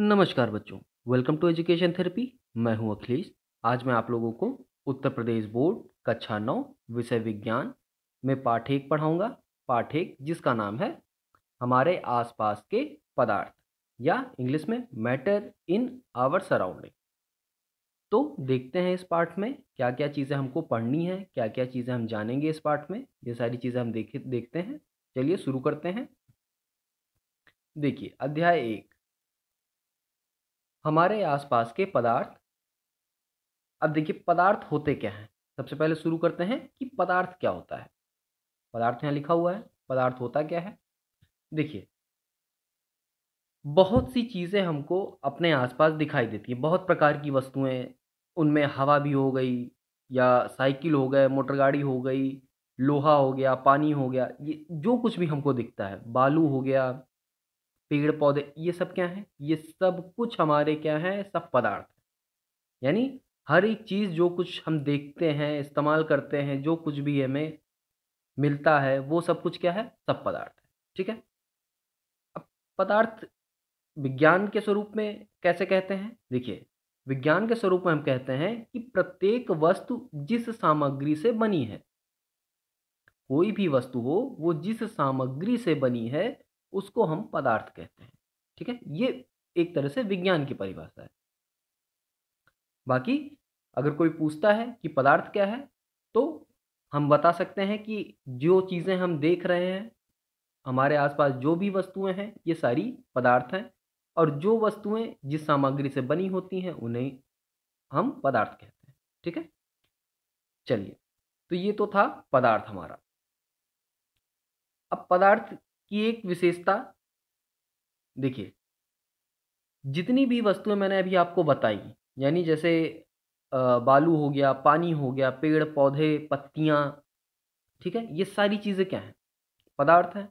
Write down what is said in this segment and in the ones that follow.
नमस्कार बच्चों welcome to education therapy मैं हूं अखिलेश आज मैं आप लोगों को उत्तर प्रदेश बोर्ड कक्षा नौ विषय विज्ञान में पाठ एक पढ़ाऊँगा पाठ एक जिसका नाम है हमारे आसपास के पदार्थ या इंग्लिश में मैटर इन आवर सराउंडिंग तो देखते हैं इस पाठ में क्या क्या चीज़ें हमको पढ़नी है क्या क्या चीज़ें हम जानेंगे इस पाठ में ये सारी चीज़ें हम देखे देखते हैं चलिए शुरू करते हैं देखिए अध्याय एक हमारे आसपास के पदार्थ अब देखिए पदार्थ होते क्या हैं सबसे पहले शुरू करते हैं कि पदार्थ क्या होता है पदार्थ यहाँ लिखा हुआ है पदार्थ होता क्या है देखिए बहुत सी चीज़ें हमको अपने आसपास दिखाई देती हैं बहुत प्रकार की वस्तुएं उनमें हवा भी हो गई या साइकिल हो गए मोटर गाड़ी हो गई लोहा हो गया पानी हो गया ये जो कुछ भी हमको दिखता है बालू हो गया पेड़ पौधे ये सब क्या है ये सब कुछ हमारे क्या है सब पदार्थ यानी हर एक चीज़ जो कुछ हम देखते हैं इस्तेमाल करते हैं जो कुछ भी हमें मिलता है वो सब कुछ क्या है सब पदार्थ है ठीक है अब पदार्थ विज्ञान के स्वरूप में कैसे कहते हैं देखिए विज्ञान के स्वरूप में हम कहते हैं कि प्रत्येक वस्तु जिस सामग्री से बनी है कोई भी वस्तु हो वो जिस सामग्री से बनी है उसको हम पदार्थ कहते हैं ठीक है ये एक तरह से विज्ञान की परिभाषा है बाकी अगर कोई पूछता है कि पदार्थ क्या है तो हम बता सकते हैं कि जो चीज़ें हम देख रहे हैं हमारे आसपास जो भी वस्तुएं हैं ये सारी पदार्थ हैं और जो वस्तुएं जिस सामग्री से बनी होती हैं उन्हें हम पदार्थ कहते हैं ठीक है चलिए तो ये तो था पदार्थ हमारा अब पदार्थ की एक विशेषता देखिए जितनी भी वस्तुएं मैंने अभी आपको बताई यानी जैसे बालू हो गया पानी हो गया पेड़ पौधे पत्तियाँ ठीक है ये सारी चीज़ें क्या हैं पदार्थ हैं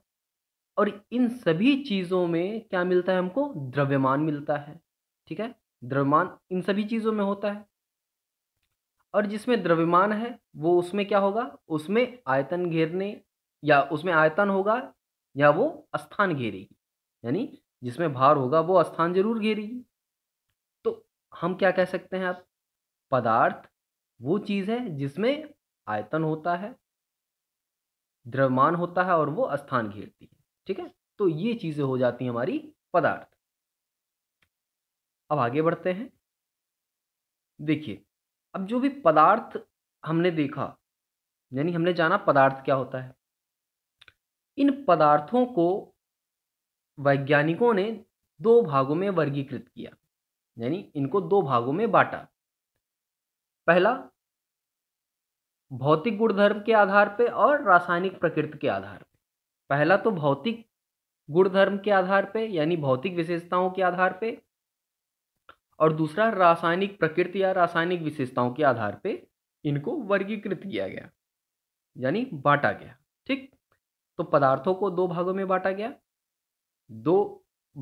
और इन सभी चीज़ों में क्या मिलता है हमको द्रव्यमान मिलता है ठीक है द्रव्यमान इन सभी चीज़ों में होता है और जिसमें द्रव्यमान है वो उसमें क्या होगा उसमें आयतन घेरने या उसमें आयतन होगा या वो स्थान घेरेगी यानी जिसमें भार होगा वो स्थान जरूर घेरेगी तो हम क्या कह सकते हैं आप पदार्थ वो चीज़ है जिसमें आयतन होता है द्रव्यमान होता है और वो स्थान घेरती है ठीक है तो ये चीज़ें हो जाती हैं हमारी पदार्थ अब आगे बढ़ते हैं देखिए अब जो भी पदार्थ हमने देखा यानी हमने जाना पदार्थ क्या होता है इन पदार्थों को वैज्ञानिकों ने दो भागों में वर्गीकृत किया यानी इनको दो भागों में बांटा पहला भौतिक गुणधर्म के आधार पर और रासायनिक प्रकृति के आधार पर पहला तो भौतिक गुणधर्म के आधार पर यानी भौतिक विशेषताओं के आधार पर और दूसरा रासायनिक प्रकृति या रासायनिक विशेषताओं के आधार पर इनको वर्गीकृत किया गया यानी बांटा गया ठीक तो पदार्थों को दो भागों में बांटा गया दो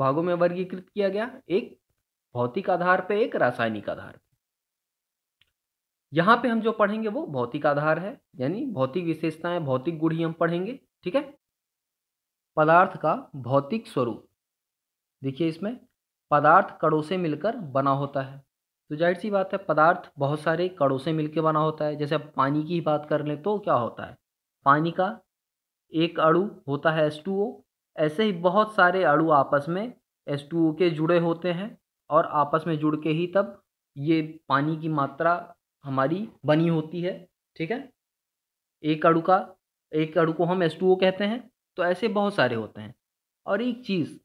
भागों में वर्गीकृत किया गया एक भौतिक आधार पे एक रासायनिक आधार पे यहाँ पे हम जो पढ़ेंगे वो भौतिक आधार है यानी भौतिक विशेषताएं भौतिक गुण ही हम पढ़ेंगे ठीक है पदार्थ का भौतिक स्वरूप देखिए इसमें पदार्थ कड़ों से मिलकर बना होता है तो जाहिर सी बात है पदार्थ बहुत सारे कड़ों से मिलकर बना होता है जैसे पानी की बात कर ले तो क्या होता है पानी का एक अड़ु होता है एस टू ओ ऐसे ही बहुत सारे अड़ु आपस में एस टू ओ के जुड़े होते हैं और आपस में जुड़ के ही तब ये पानी की मात्रा हमारी बनी होती है ठीक है एक अड़ु का एक अड़ू को हम एस टू ओ कहते हैं तो ऐसे बहुत सारे होते हैं और एक चीज़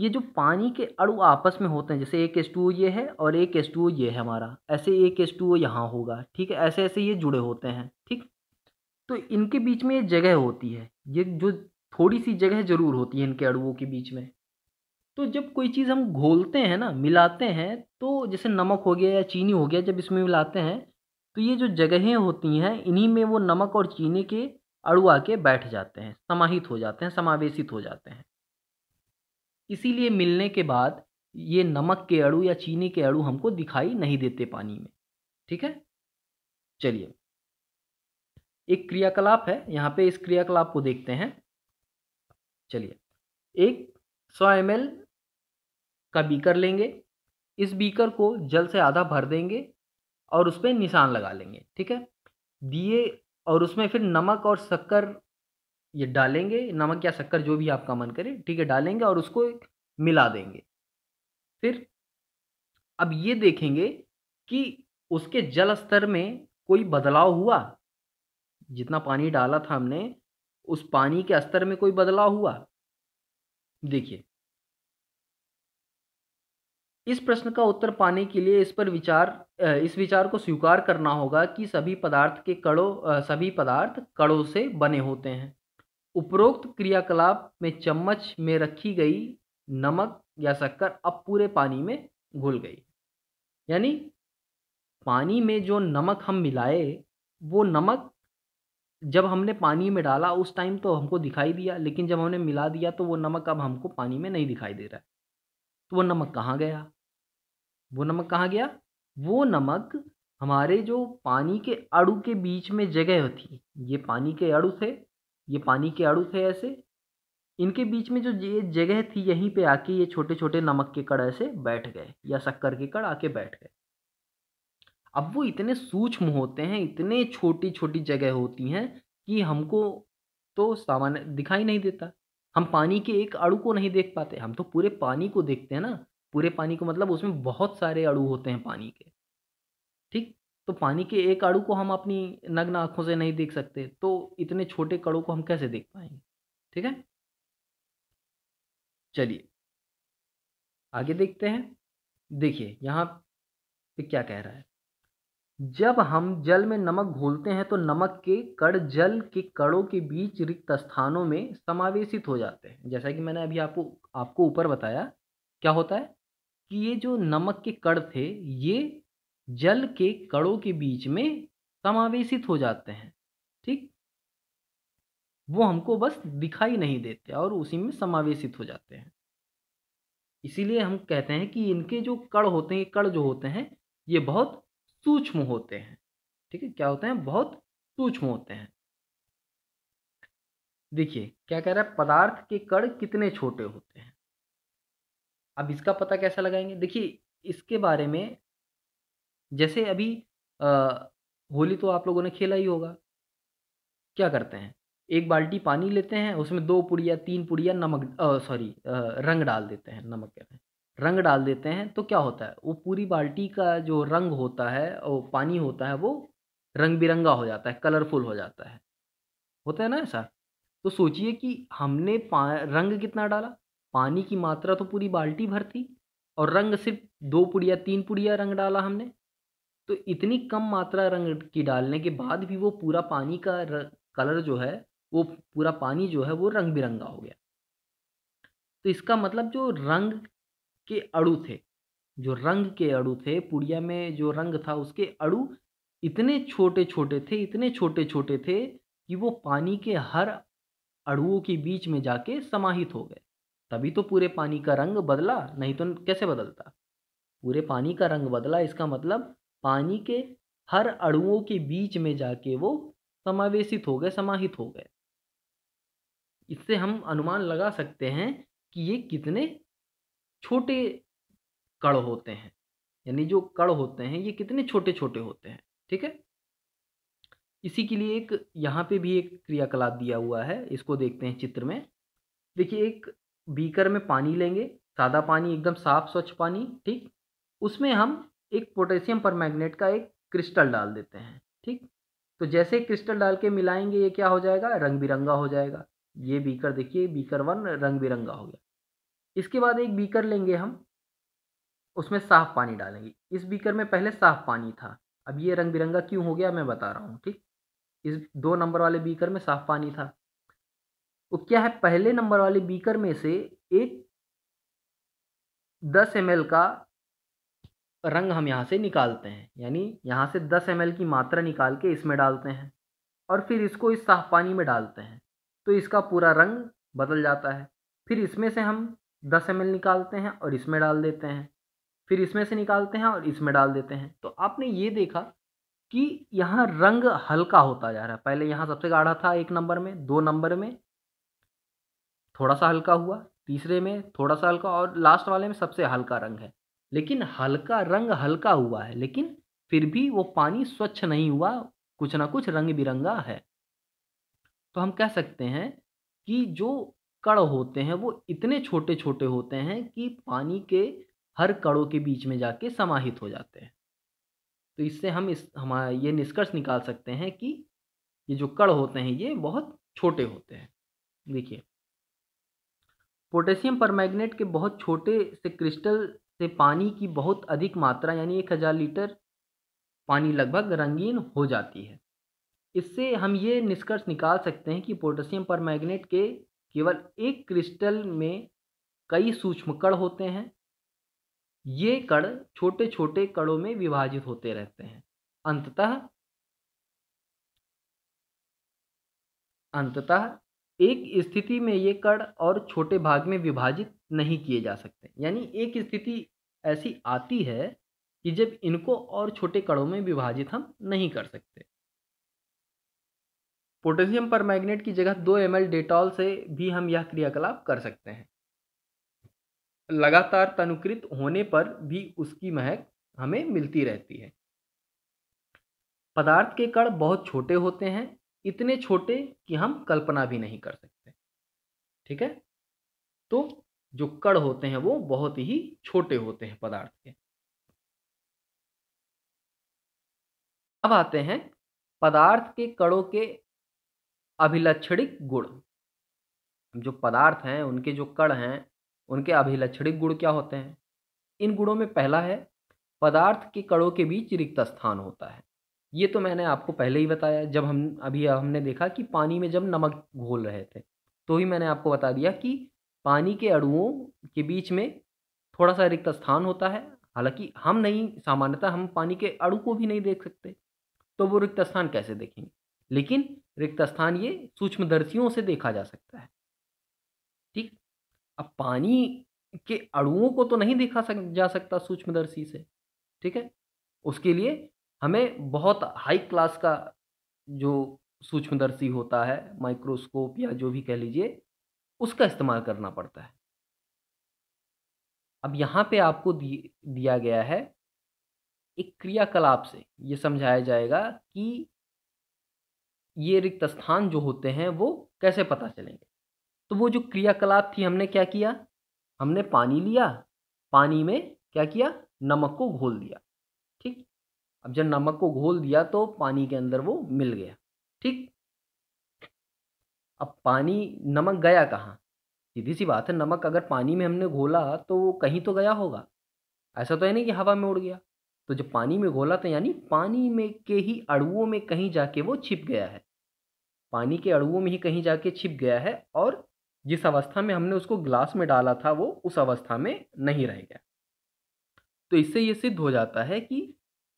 ये जो पानी के अड़ु आपस में होते हैं जैसे एक एस टू ओ ये है और एक एस टू ओ ये है हमारा ऐसे एक एस टू यहाँ होगा ठीक है ऐसे ऐसे ये जुड़े होते हैं ठीक तो इनके बीच में ये जगह होती है ये जो थोड़ी सी जगह ज़रूर होती है इनके अड़ुओं के बीच में तो जब कोई चीज़ हम घोलते हैं ना मिलाते हैं तो जैसे नमक हो गया या चीनी हो गया जब इसमें मिलाते हैं तो ये जो जगहें होती हैं इन्हीं में वो नमक और चीनी के अड़ुआ के बैठ जाते हैं समाहित हो जाते हैं समावेशित हो जाते हैं इसीलिए मिलने के बाद ये नमक के अड़ू या चीनी के अड़ू हमको दिखाई नहीं देते पानी में ठीक है चलिए एक क्रियाकलाप है यहाँ पे इस क्रियाकलाप को देखते हैं चलिए एक सौ एम का बीकर लेंगे इस बीकर को जल से आधा भर देंगे और उस पर निशान लगा लेंगे ठीक है दिए और उसमें फिर नमक और शक्कर ये डालेंगे नमक या शक्कर जो भी आपका मन करे ठीक है डालेंगे और उसको मिला देंगे फिर अब ये देखेंगे कि उसके जल स्तर में कोई बदलाव हुआ जितना पानी डाला था हमने उस पानी के स्तर में कोई बदलाव हुआ देखिए इस प्रश्न का उत्तर पाने के लिए इस पर विचार इस विचार को स्वीकार करना होगा कि सभी पदार्थ के कड़ों सभी पदार्थ कड़ों से बने होते हैं उपरोक्त क्रियाकलाप में चम्मच में रखी गई नमक या शक्कर अब पूरे पानी में घुल गई यानी पानी में जो नमक हम मिलाए वो नमक जब हमने पानी में डाला उस टाइम तो हमको दिखाई दिया लेकिन जब हमने मिला दिया तो वो नमक अब हमको पानी में नहीं दिखाई दे रहा है तो वो नमक कहाँ गया वो नमक कहाँ गया वो नमक हमारे जो पानी के अड़ू के बीच में जगह थी ये पानी के अड़ू थे ये पानी के अड़ू थे ऐसे इनके बीच में जो ये जगह थी यहीं पे आके ये छोटे छोटे नमक के कड़ ऐसे बैठ गए या शक्कर के कड़ आके बैठ गए अब वो इतने सूक्ष्म होते हैं इतने छोटी छोटी जगह होती हैं कि हमको तो सामान्य दिखाई नहीं देता हम पानी के एक अड़ू को नहीं देख पाते हम तो पूरे पानी को देखते हैं ना पूरे पानी को मतलब उसमें बहुत सारे अड़ू होते हैं पानी के ठीक तो पानी के एक अड़ू को हम अपनी नग्न आँखों से नहीं देख सकते तो इतने छोटे कड़ों को हम कैसे देख पाएंगे ठीक है चलिए आगे देखते हैं देखिए यहाँ पे क्या कह रहा है जब हम जल में नमक घोलते हैं तो नमक के कण जल के कणों के बीच रिक्त स्थानों में समावेशित हो जाते हैं जैसा कि मैंने अभी आपको आपको ऊपर बताया क्या होता है कि ये जो नमक के कण थे ये जल के कणों के बीच में समावेशित हो जाते हैं ठीक वो हमको बस दिखाई नहीं देते और उसी में समावेशित हो जाते हैं इसीलिए हम कहते हैं कि इनके जो कण होते हैं कण जो होते हैं ये बहुत सूक्ष्म होते हैं ठीक है क्या होते हैं बहुत सूक्ष्म होते हैं देखिए क्या कह रहा है पदार्थ के कण कितने छोटे होते हैं अब इसका पता कैसा लगाएंगे देखिए इसके बारे में जैसे अभी आ, होली तो आप लोगों ने खेला ही होगा क्या करते हैं एक बाल्टी पानी लेते हैं उसमें दो पुड़िया तीन पुड़िया नमक सॉरी रंग डाल देते हैं नमक कह रहे हैं रंग डाल देते हैं तो क्या होता है वो पूरी बाल्टी का जो रंग होता है वो पानी होता है वो रंग बिरंगा हो जाता है कलरफुल हो जाता है होता है ना ऐसा तो सोचिए कि हमने रंग कितना डाला पानी की मात्रा तो पूरी बाल्टी भर थी और रंग सिर्फ दो पुड़िया तीन पुड़िया रंग डाला हमने तो इतनी कम मात्रा रंग की डालने के बाद भी वो पूरा पानी का कलर जो है वो पूरा पानी जो है वो रंग बिरंगा हो गया तो इसका मतलब जो रंग के अड़ू थे जो रंग के अड़ू थे पुड़िया में जो रंग था उसके अड़ू इतने छोटे छोटे थे इतने छोटे छोटे थे कि वो पानी के हर अड़ुओं के बीच में जाके समाहित हो गए तभी तो पूरे पानी का रंग बदला नहीं तो कैसे बदलता पूरे पानी का रंग बदला इसका मतलब पानी के हर अड़ुओं के बीच में जाके वो समावेशित हो गए समाहित हो गए इससे हम अनुमान लगा सकते हैं कि ये कितने छोटे कण होते हैं यानी जो कण होते हैं ये कितने छोटे छोटे होते हैं ठीक है इसी के लिए एक यहाँ पे भी एक क्रियाकलाप दिया हुआ है इसको देखते हैं चित्र में देखिए एक बीकर में पानी लेंगे सादा पानी एकदम साफ स्वच्छ पानी ठीक उसमें हम एक पोटेशियम पर का एक क्रिस्टल डाल देते हैं ठीक तो जैसे क्रिस्टल डाल के मिलाएंगे ये क्या हो जाएगा रंग बिरंगा हो जाएगा ये बीकर देखिए बीकर वन रंग बिरंगा हो गया इसके बाद एक बीकर लेंगे हम उसमें साफ पानी डालेंगे इस बीकर में पहले साफ पानी था अब ये रंग बिरंगा क्यों हो गया मैं बता रहा हूँ ठीक इस दो नंबर वाले बीकर में साफ पानी था वो तो क्या है पहले नंबर वाले बीकर में से एक दस एम का रंग हम यहाँ से निकालते हैं यानी यहाँ से दस एम की मात्रा निकाल के इसमें डालते हैं और फिर इसको इस साफ पानी में डालते हैं तो इसका पूरा रंग बदल जाता है फिर इसमें से हम दस एम निकालते हैं और इसमें डाल देते हैं फिर इसमें से निकालते हैं और इसमें डाल देते हैं तो आपने ये देखा कि यहाँ रंग हल्का होता जा रहा है पहले यहाँ सबसे गाढ़ा था एक नंबर में दो नंबर में थोड़ा सा हल्का हुआ तीसरे में थोड़ा सा हल्का और लास्ट वाले में सबसे हल्का रंग है लेकिन हल्का रंग हल्का हुआ है लेकिन फिर भी वो पानी स्वच्छ नहीं हुआ कुछ ना कुछ रंग बिरंगा है तो हम कह सकते हैं कि जो कण होते हैं वो इतने छोटे छोटे होते हैं कि पानी के हर कणों के बीच में जाके समाहित हो जाते हैं तो इससे हम इस हमारा ये निष्कर्ष निकाल सकते हैं कि ये जो कण होते हैं ये बहुत छोटे होते हैं देखिए पोटेशियम पर के बहुत छोटे से क्रिस्टल से पानी की बहुत अधिक मात्रा यानी एक हज़ार लीटर पानी लगभग रंगीन हो जाती है इससे हम ये निष्कर्ष निकाल सकते हैं कि पोटेशियम पर के केवल एक क्रिस्टल में कई सूक्ष्म कण होते हैं ये कण छोटे छोटे कणों में विभाजित होते रहते हैं अंततः अंततः एक स्थिति में ये कण और छोटे भाग में विभाजित नहीं किए जा सकते यानी एक स्थिति ऐसी आती है कि जब इनको और छोटे कणों में विभाजित हम नहीं कर सकते पोटेशियम पर की जगह दो एम डेटॉल से भी हम यह क्रियाकलाप कर सकते हैं लगातार तनुकृत होने पर भी उसकी महक हमें मिलती रहती है पदार्थ के कण बहुत छोटे होते हैं इतने छोटे कि हम कल्पना भी नहीं कर सकते ठीक है तो जो कण होते हैं वो बहुत ही छोटे होते हैं पदार्थ के अब आते हैं पदार्थ के कणों के अभिलक्षणिक गुण जो पदार्थ हैं उनके जो कण हैं उनके अभिलक्षणिक गुण क्या होते हैं इन गुणों में पहला है पदार्थ के कणों के बीच रिक्त स्थान होता है ये तो मैंने आपको पहले ही बताया जब हम अभी हमने देखा कि पानी में जब नमक घोल रहे थे तो ही मैंने आपको बता दिया कि पानी के अड़ुओं के बीच में थोड़ा सा रिक्त स्थान होता है हालांकि हम नहीं सामान्यतः हम पानी के अड़ु को भी नहीं देख सकते तो वो रिक्त स्थान कैसे देखेंगे लेकिन रिक्त स्थान ये सूक्ष्मदर्शियों से देखा जा सकता है ठीक अब पानी के अणुओं को तो नहीं देखा सक, जा सकता सूक्ष्मदर्शी से ठीक है उसके लिए हमें बहुत हाई क्लास का जो सूक्ष्मदर्शी होता है माइक्रोस्कोप या जो भी कह लीजिए उसका इस्तेमाल करना पड़ता है अब यहाँ पे आपको दिया गया है एक क्रियाकलाप से ये समझाया जाएगा कि ये रिक्त स्थान जो होते हैं वो कैसे पता चलेंगे तो वो जो क्रियाकलाप थी हमने क्या किया हमने पानी लिया पानी में क्या किया नमक को घोल दिया ठीक अब जब नमक को घोल दिया तो पानी के अंदर वो मिल गया ठीक अब पानी नमक गया कहाँ सीधी सी बात है नमक अगर पानी में हमने घोला तो वो कहीं तो गया होगा ऐसा तो है नहीं कि हवा में उड़ गया तो जब पानी में घोला तो यानी पानी में के ही अड़ुओं में कहीं जाके वो छिप गया है पानी के अड़ुओं में ही कहीं जाके छिप गया है और जिस अवस्था में हमने उसको ग्लास में डाला था वो उस अवस्था में नहीं रह गया तो इससे ये सिद्ध हो जाता है कि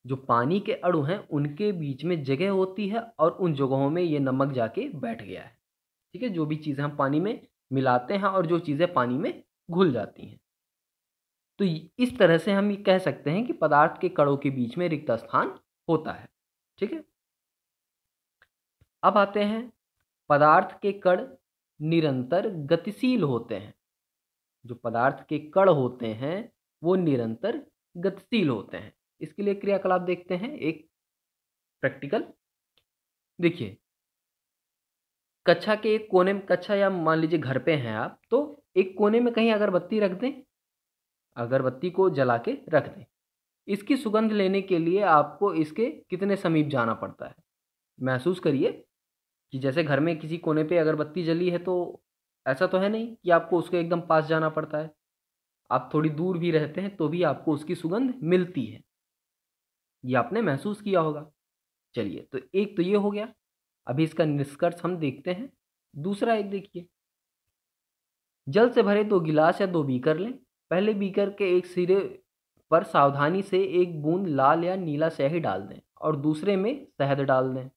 जो पानी के अड़ु हैं उनके बीच में जगह होती है और उन जगहों में ये नमक जाके बैठ गया है ठीक है जो भी चीज़ें हम पानी में मिलाते हैं और जो चीज़ें पानी में घुल जाती हैं तो इस तरह से हम ये कह सकते हैं कि पदार्थ के कड़ों के बीच में रिक्त स्थान होता है ठीक है अब आते हैं पदार्थ के कण निरंतर गतिशील होते हैं जो पदार्थ के कण होते हैं वो निरंतर गतिशील होते हैं इसके लिए क्रियाकलाप देखते हैं एक प्रैक्टिकल देखिए कक्षा के एक कोने में कक्षा या मान लीजिए घर पे हैं आप तो एक कोने में कहीं अगरबत्ती रख दें अगरबत्ती को जला के रख दें इसकी सुगंध लेने के लिए आपको इसके कितने समीप जाना पड़ता है महसूस करिए कि जैसे घर में किसी कोने पे अगरबत्ती जली है तो ऐसा तो है नहीं कि आपको उसके एकदम पास जाना पड़ता है आप थोड़ी दूर भी रहते हैं तो भी आपको उसकी सुगंध मिलती है ये आपने महसूस किया होगा चलिए तो एक तो ये हो गया अभी इसका निष्कर्ष हम देखते हैं दूसरा एक देखिए जल से भरे दो गिलास या दो बीकर लें पहले बीकर के एक सिरे पर सावधानी से एक बूंद लाल या नीला शहद डाल दें और दूसरे में शहद डाल दें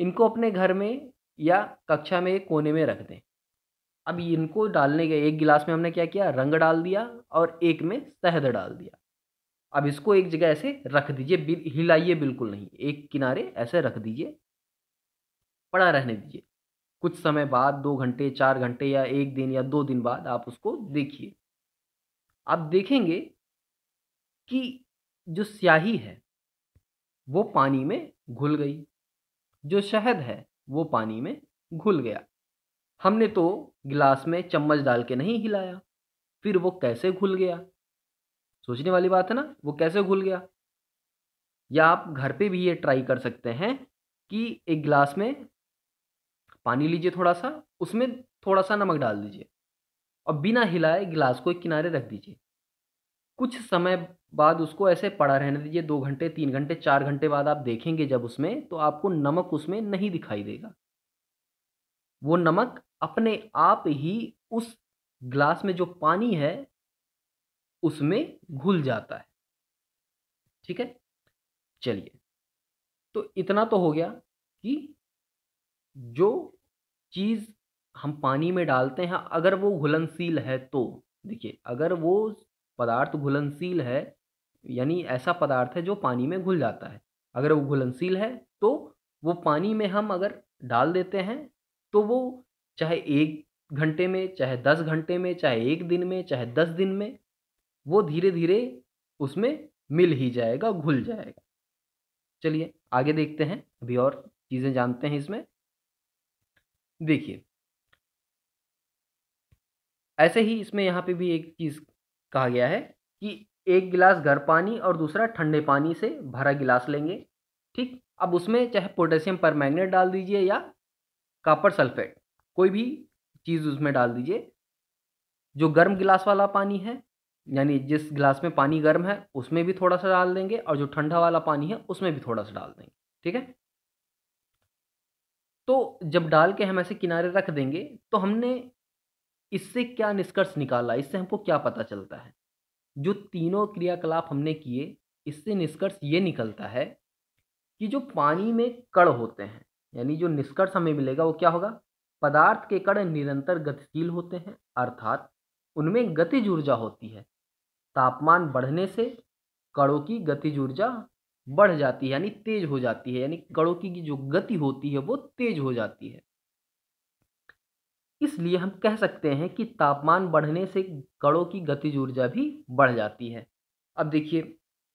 इनको अपने घर में या कक्षा में कोने में रख दें अब इनको डालने के एक गिलास में हमने क्या किया रंग डाल दिया और एक में शहद डाल दिया अब इसको एक जगह ऐसे रख दीजिए हिलाइए बिल्कुल नहीं एक किनारे ऐसे रख दीजिए पड़ा रहने दीजिए कुछ समय बाद दो घंटे चार घंटे या एक दिन या दो दिन बाद आप उसको देखिए आप देखेंगे कि जो स्याही है वो पानी में घुल गई जो शहद है वो पानी में घुल गया हमने तो गिलास में चम्मच डाल के नहीं हिलाया फिर वो कैसे घुल गया सोचने वाली बात है ना वो कैसे घुल गया या आप घर पे भी ये ट्राई कर सकते हैं कि एक गिलास में पानी लीजिए थोड़ा सा उसमें थोड़ा सा नमक डाल दीजिए और बिना हिलाए गिलास को एक किनारे रख दीजिए कुछ समय बाद उसको ऐसे पड़ा रहने दीजिए दो घंटे तीन घंटे चार घंटे बाद आप देखेंगे जब उसमें तो आपको नमक उसमें नहीं दिखाई देगा वो नमक अपने आप ही उस ग्लास में जो पानी है उसमें घुल जाता है ठीक है चलिए तो इतना तो हो गया कि जो चीज़ हम पानी में डालते हैं अगर वो घुलनशील है तो देखिए अगर वो पदार्थ घुलनशील है यानी ऐसा पदार्थ है जो पानी में घुल जाता है अगर वो घुलनशील है तो वो पानी में हम अगर डाल देते हैं तो वो चाहे एक घंटे में चाहे दस घंटे में चाहे एक दिन में चाहे दस दिन में वो धीरे धीरे उसमें मिल ही जाएगा घुल जाएगा चलिए आगे देखते हैं अभी और चीज़ें जानते हैं इसमें देखिए ऐसे ही इसमें यहाँ पे भी एक चीज़ कहा गया है कि एक गिलास गर्म पानी और दूसरा ठंडे पानी से भरा गिलास लेंगे ठीक अब उसमें चाहे पोटेशियम पर मैगनेट डाल दीजिए या कापर सल्फेट कोई भी चीज़ उसमें डाल दीजिए जो गर्म गिलास वाला पानी है यानी जिस गिलास में पानी गर्म है उसमें भी थोड़ा सा डाल देंगे और जो ठंडा वाला पानी है उसमें भी थोड़ा सा डाल देंगे ठीक है तो जब डाल के हम ऐसे किनारे रख देंगे तो हमने इससे क्या निष्कर्ष निकाला इससे हमको क्या पता चलता है जो तीनों क्रियाकलाप हमने किए इससे निष्कर्ष ये निकलता है कि जो पानी में कण होते हैं यानी जो निष्कर्ष हमें मिलेगा वो क्या होगा पदार्थ के कण निरंतर गतिशील होते हैं अर्थात उनमें गतिज ऊर्जा होती है तापमान बढ़ने से कणों की गतिज ऊर्जा बढ़ जाती है यानी तेज हो जाती है यानी कणों की जो गति होती है वो तेज हो जाती है इसलिए हम कह सकते हैं कि तापमान बढ़ने से कणों की गतिज ऊर्जा भी बढ़ जाती है अब देखिए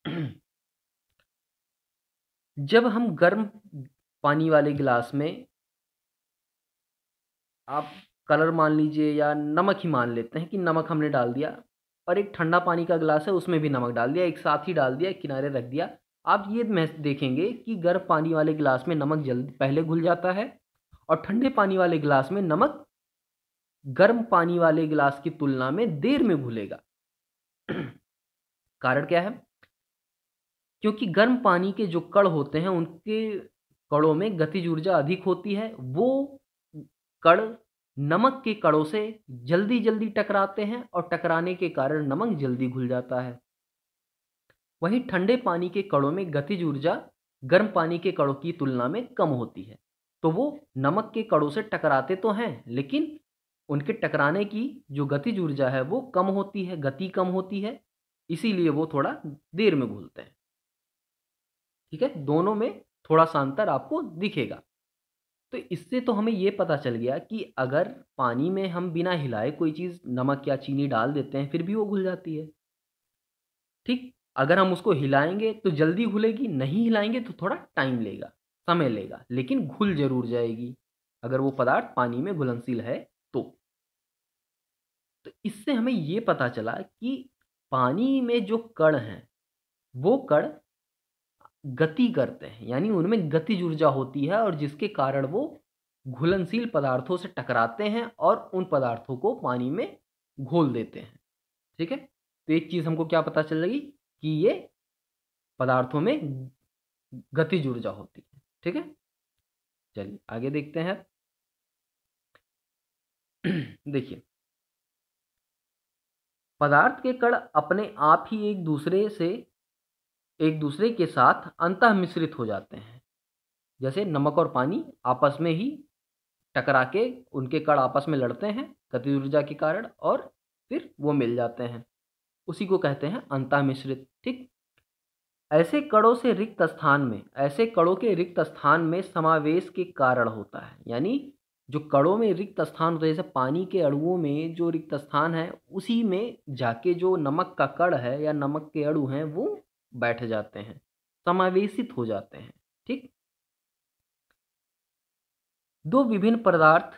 जब हम गर्म पानी वाले गिलास में आप कलर मान लीजिए या नमक ही मान लेते हैं कि नमक हमने डाल दिया और एक ठंडा पानी का गिलास है उसमें भी नमक डाल दिया एक साथ ही डाल दिया किनारे रख दिया आप ये देखेंगे कि गर्म पानी वाले गिलास में नमक जल्द पहले घुल जाता है और ठंडे पानी वाले गिलास में नमक गर्म पानी वाले गिलास की तुलना में देर में घुलेगा कारण क्या है क्योंकि गर्म पानी के जो कण होते हैं उनके कणों में गतिज ऊर्जा अधिक होती है वो कण नमक के कणों से जल्दी जल्दी टकराते हैं और टकराने के कारण नमक जल्दी घुल जाता है वहीं ठंडे पानी के कणों में गतिज ऊर्जा गर्म पानी के कणों की तुलना में कम होती है तो वो नमक के कणों से टकराते तो हैं लेकिन उनके टकराने की जो गतिज ऊर्जा है वो कम होती है गति कम होती है इसीलिए वो थोड़ा देर में घुलते हैं ठीक है दोनों में थोड़ा सा अंतर आपको दिखेगा तो इससे तो हमें ये पता चल गया कि अगर पानी में हम बिना हिलाए कोई चीज़ नमक या चीनी डाल देते हैं फिर भी वो घुल जाती है ठीक अगर हम उसको हिलाएंगे तो जल्दी घुलेगी नहीं हिलाएंगे तो थोड़ा टाइम लेगा समय लेगा लेकिन घुल जरूर जाएगी अगर वो पदार्थ पानी में घुलनशील है तो इससे हमें ये पता चला कि पानी में जो कण हैं वो कण गति करते हैं यानी उनमें गतिज ऊर्जा होती है और जिसके कारण वो घुलनशील पदार्थों से टकराते हैं और उन पदार्थों को पानी में घोल देते हैं ठीक है तो एक चीज़ हमको क्या पता चल लगी कि ये पदार्थों में गतिज ऊर्जा होती है ठीक है चलिए आगे देखते हैं देखिए पदार्थ के कण अपने आप ही एक दूसरे से एक दूसरे के साथ अंतः मिश्रित हो जाते हैं जैसे नमक और पानी आपस में ही टकरा के उनके कण आपस में लड़ते हैं गति ऊर्जा के कारण और फिर वो मिल जाते हैं उसी को कहते हैं अंतः मिश्रित ठीक ऐसे कड़ों से रिक्त स्थान में ऐसे कड़ों के रिक्त स्थान में समावेश के कारण होता है यानी जो कड़ों में रिक्त स्थान होता है जैसे पानी के अड़ुओं में जो रिक्त स्थान है उसी में जाके जो नमक का कड़ है या नमक के अड़ु हैं वो बैठ जाते हैं समावेशित हो जाते हैं ठीक दो विभिन्न पदार्थ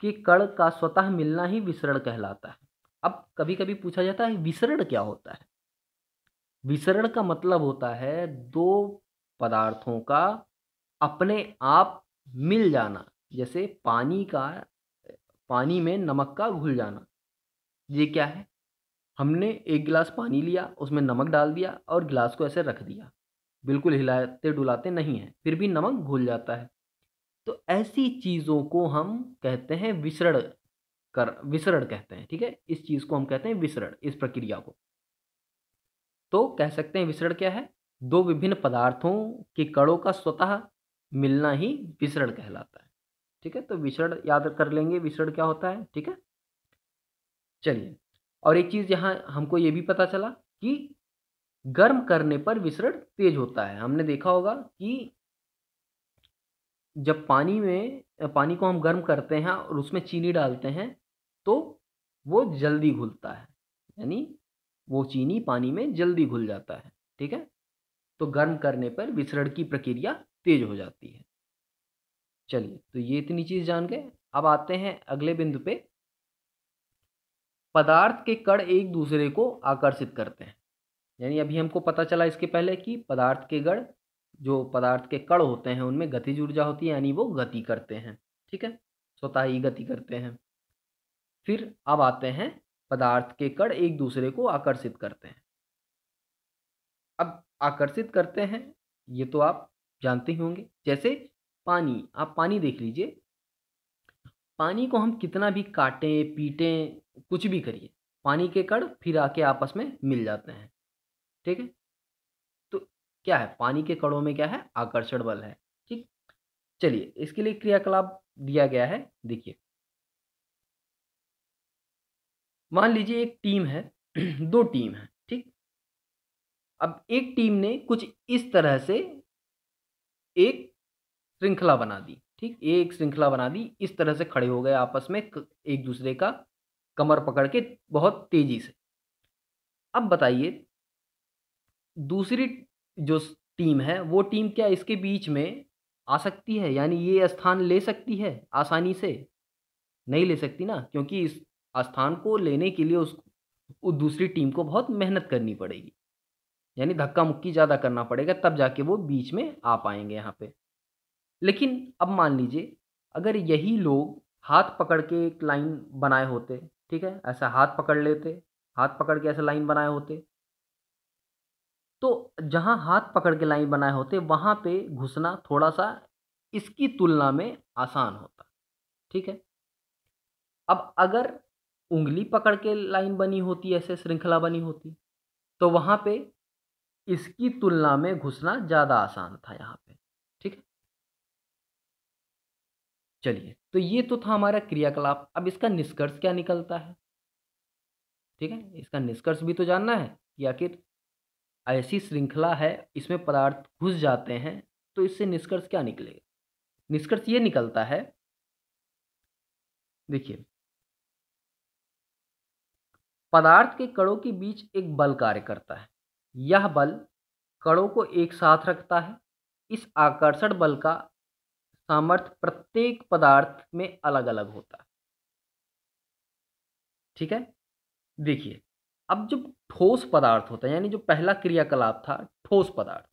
के कड़ का स्वतः मिलना ही विसरण कहलाता है अब कभी कभी पूछा जाता है विसरण क्या होता है विसरण का मतलब होता है दो पदार्थों का अपने आप मिल जाना जैसे पानी का पानी में नमक का घुल जाना ये क्या है हमने एक गिलास पानी लिया उसमें नमक डाल दिया और गिलास को ऐसे रख दिया बिल्कुल हिलाते डुलाते नहीं है फिर भी नमक घुल जाता है तो ऐसी चीज़ों को हम कहते हैं विसरण कर विसरण कहते हैं ठीक है इस चीज़ को हम कहते हैं विसरण इस प्रक्रिया को तो कह सकते हैं विसरण क्या है दो विभिन्न पदार्थों के कणों का स्वतः मिलना ही विसरण कहलाता है ठीक है तो विसरण याद कर लेंगे विसरण क्या होता है ठीक है चलिए और एक चीज़ यहाँ हमको ये भी पता चला कि गर्म करने पर विसरण तेज होता है हमने देखा होगा कि जब पानी में पानी को हम गर्म करते हैं और उसमें चीनी डालते हैं तो वो जल्दी घुलता है यानी वो चीनी पानी में जल्दी घुल जाता है ठीक है तो गर्म करने पर विसरण की प्रक्रिया तेज हो जाती है चलिए तो ये इतनी चीज़ जान गए अब आते हैं अगले बिंदु पे पदार्थ के कण एक दूसरे को आकर्षित करते हैं यानी अभी हमको पता चला इसके पहले कि पदार्थ के गण जो पदार्थ के कण होते हैं उनमें गतिज ऊर्जा होती है यानी वो गति करते हैं ठीक है स्वतः ही गति करते हैं फिर अब आते हैं पदार्थ के कण एक दूसरे को आकर्षित करते हैं अब आकर्षित करते हैं ये तो आप जानते ही होंगे जैसे पानी आप पानी देख लीजिए पानी को हम कितना भी काटें पीटें कुछ भी करिए पानी के कण फिर आके आपस में मिल जाते हैं ठीक है तो क्या है पानी के कणों में क्या है आकर्षण बल है ठीक चलिए इसके लिए क्रियाकलाप दिया गया है देखिए मान लीजिए एक टीम है दो टीम है ठीक अब एक टीम ने कुछ इस तरह से एक श्रृंखला बना दी ठीक एक श्रृंखला बना दी इस तरह से खड़े हो गए आपस में एक दूसरे का कमर पकड़ के बहुत तेजी से अब बताइए दूसरी जो टीम है वो टीम क्या इसके बीच में आ सकती है यानी ये स्थान ले सकती है आसानी से नहीं ले सकती ना क्योंकि इस स्थान को लेने के लिए उस उस दूसरी टीम को बहुत मेहनत करनी पड़ेगी यानी धक्का मुक्की ज़्यादा करना पड़ेगा तब जाके वो बीच में आ पाएंगे यहाँ पे लेकिन अब मान लीजिए अगर यही लोग हाथ पकड़ के एक लाइन बनाए होते ठीक है ऐसा हाथ पकड़ लेते हाथ पकड़ के ऐसा लाइन बनाए होते तो जहाँ हाथ पकड़ के लाइन बनाए होते वहाँ पे घुसना थोड़ा सा इसकी तुलना में आसान होता ठीक है अब अगर उंगली पकड़ के लाइन बनी होती ऐसे श्रृंखला बनी होती तो वहाँ पे इसकी तुलना में घुसना ज़्यादा आसान था यहाँ पे चलिए तो ये तो था हमारा क्रियाकलाप अब इसका निष्कर्ष क्या निकलता है ठीक है इसका निष्कर्ष भी तो जानना है कि आखिर ऐसी श्रृंखला है इसमें पदार्थ घुस जाते हैं तो इससे निष्कर्ष क्या निकलेगा निष्कर्ष ये निकलता है देखिए पदार्थ के कड़ों के बीच एक बल कार्य करता है यह बल कड़ों को एक साथ रखता है इस आकर्षण बल का सामर्थ्य प्रत्येक पदार्थ में अलग अलग होता है ठीक है देखिए अब जो ठोस पदार्थ होता है यानी जो पहला क्रियाकलाप था ठोस पदार्थ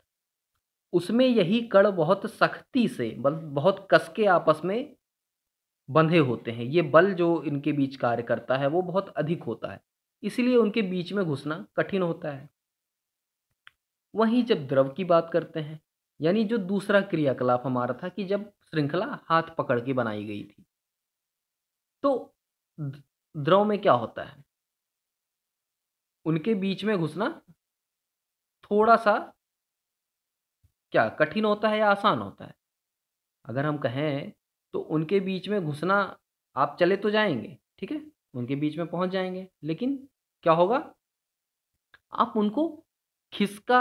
उसमें यही कण बहुत सख्ती से बल बहुत कसके आपस में बंधे होते हैं ये बल जो इनके बीच कार्य करता है वो बहुत अधिक होता है इसलिए उनके बीच में घुसना कठिन होता है वहीं जब द्रव की बात करते हैं यानी जो दूसरा क्रियाकलाप हमारा था कि जब श्रृंखला हाथ पकड़ के बनाई गई थी तो द्रव में क्या होता है उनके बीच में घुसना थोड़ा सा क्या कठिन होता है या आसान होता है अगर हम कहें तो उनके बीच में घुसना आप चले तो जाएंगे ठीक है उनके बीच में पहुंच जाएंगे लेकिन क्या होगा आप उनको खिसका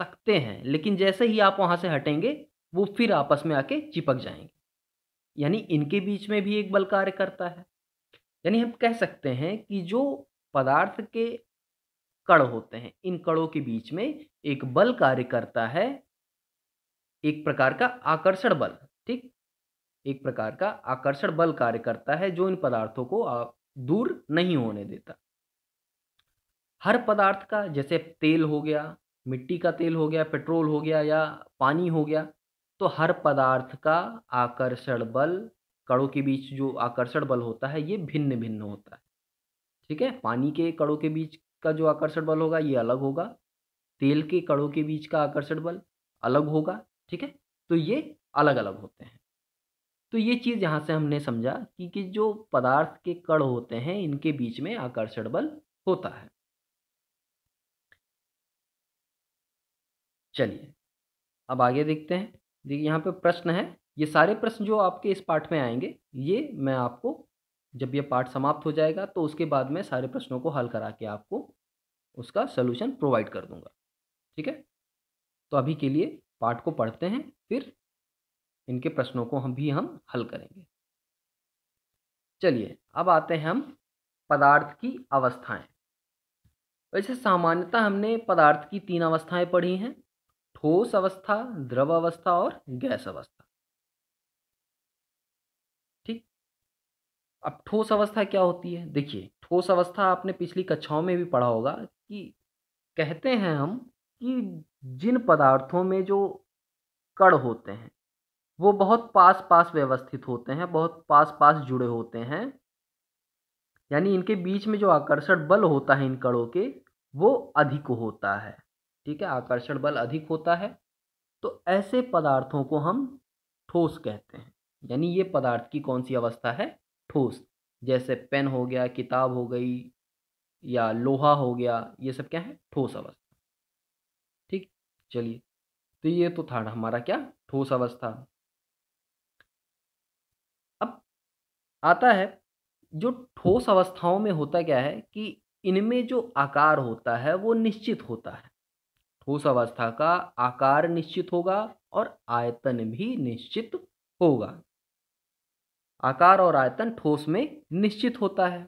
सकते हैं लेकिन जैसे ही आप वहाँ से हटेंगे वो फिर आपस में आके चिपक जाएंगे यानी इनके बीच में भी एक बल कार्य करता है यानी हम कह सकते हैं कि जो पदार्थ के कण होते हैं इन कणों के बीच में एक बल कार्य करता है एक प्रकार का आकर्षण बल ठीक एक प्रकार का आकर्षण बल कार्य करता है जो इन पदार्थों को आप दूर नहीं होने देता हर पदार्थ का जैसे तेल हो गया मिट्टी का तेल हो गया पेट्रोल हो गया या पानी हो गया तो हर पदार्थ का आकर्षण बल कणों के बीच जो आकर्षण बल होता है ये भिन्न भिन्न होता है ठीक है पानी के कणों के बीच का जो आकर्षण बल होगा ये अलग होगा तेल के कणों के बीच का आकर्षण बल अलग होगा ठीक है तो ये अलग अलग होते हैं तो ये चीज़ यहाँ से हमने समझा कि कि जो पदार्थ के कण होते हैं इनके बीच में आकर्षण बल होता है चलिए अब आगे देखते हैं देखिए यहाँ पे प्रश्न है ये सारे प्रश्न जो आपके इस पाठ में आएंगे ये मैं आपको जब ये पाठ समाप्त हो जाएगा तो उसके बाद मैं सारे प्रश्नों को हल करा के आपको उसका सोल्यूशन प्रोवाइड कर दूंगा ठीक है तो अभी के लिए पाठ को पढ़ते हैं फिर इनके प्रश्नों को हम भी हम हल करेंगे चलिए अब आते हैं हम पदार्थ की अवस्थाएं वैसे सामान्यतः हमने पदार्थ की तीन अवस्थाएं पढ़ी हैं ठोस अवस्था द्रव अवस्था और गैस अवस्था ठीक अब ठोस अवस्था क्या होती है देखिए ठोस अवस्था आपने पिछली कक्षाओं में भी पढ़ा होगा कि कहते हैं हम कि जिन पदार्थों में जो कण होते हैं वो बहुत पास पास व्यवस्थित होते हैं बहुत पास पास जुड़े होते हैं यानी इनके बीच में जो आकर्षण बल होता है इन कणों के वो अधिक होता है ठीक है आकर्षण बल अधिक होता है तो ऐसे पदार्थों को हम ठोस कहते हैं यानी ये पदार्थ की कौन सी अवस्था है ठोस जैसे पेन हो गया किताब हो गई या लोहा हो गया ये सब क्या है ठोस अवस्था ठीक चलिए तो ये तो था हमारा क्या ठोस अवस्था अब आता है जो ठोस अवस्थाओं में होता क्या है कि इनमें जो आकार होता है वो निश्चित होता है ठोस अवस्था का आकार निश्चित होगा और आयतन भी निश्चित होगा आकार और आयतन ठोस में निश्चित होता है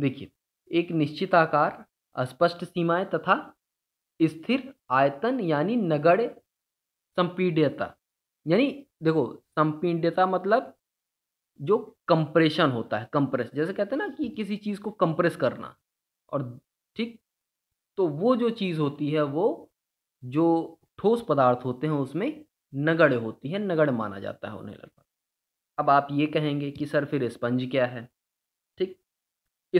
देखिए एक निश्चित आकार स्पष्ट सीमाएं तथा स्थिर आयतन यानी नगण्य संपीड्यता यानी देखो संपीड्यता मतलब जो कंप्रेशन होता है कंप्रेस जैसे कहते हैं ना कि किसी चीज़ को कंप्रेस करना और ठीक तो वो जो चीज़ होती है वो जो ठोस पदार्थ होते हैं उसमें नगड़ होती है नगड़ माना जाता है उन्हें लगभग अब आप ये कहेंगे कि सर फिर स्पंज क्या है ठीक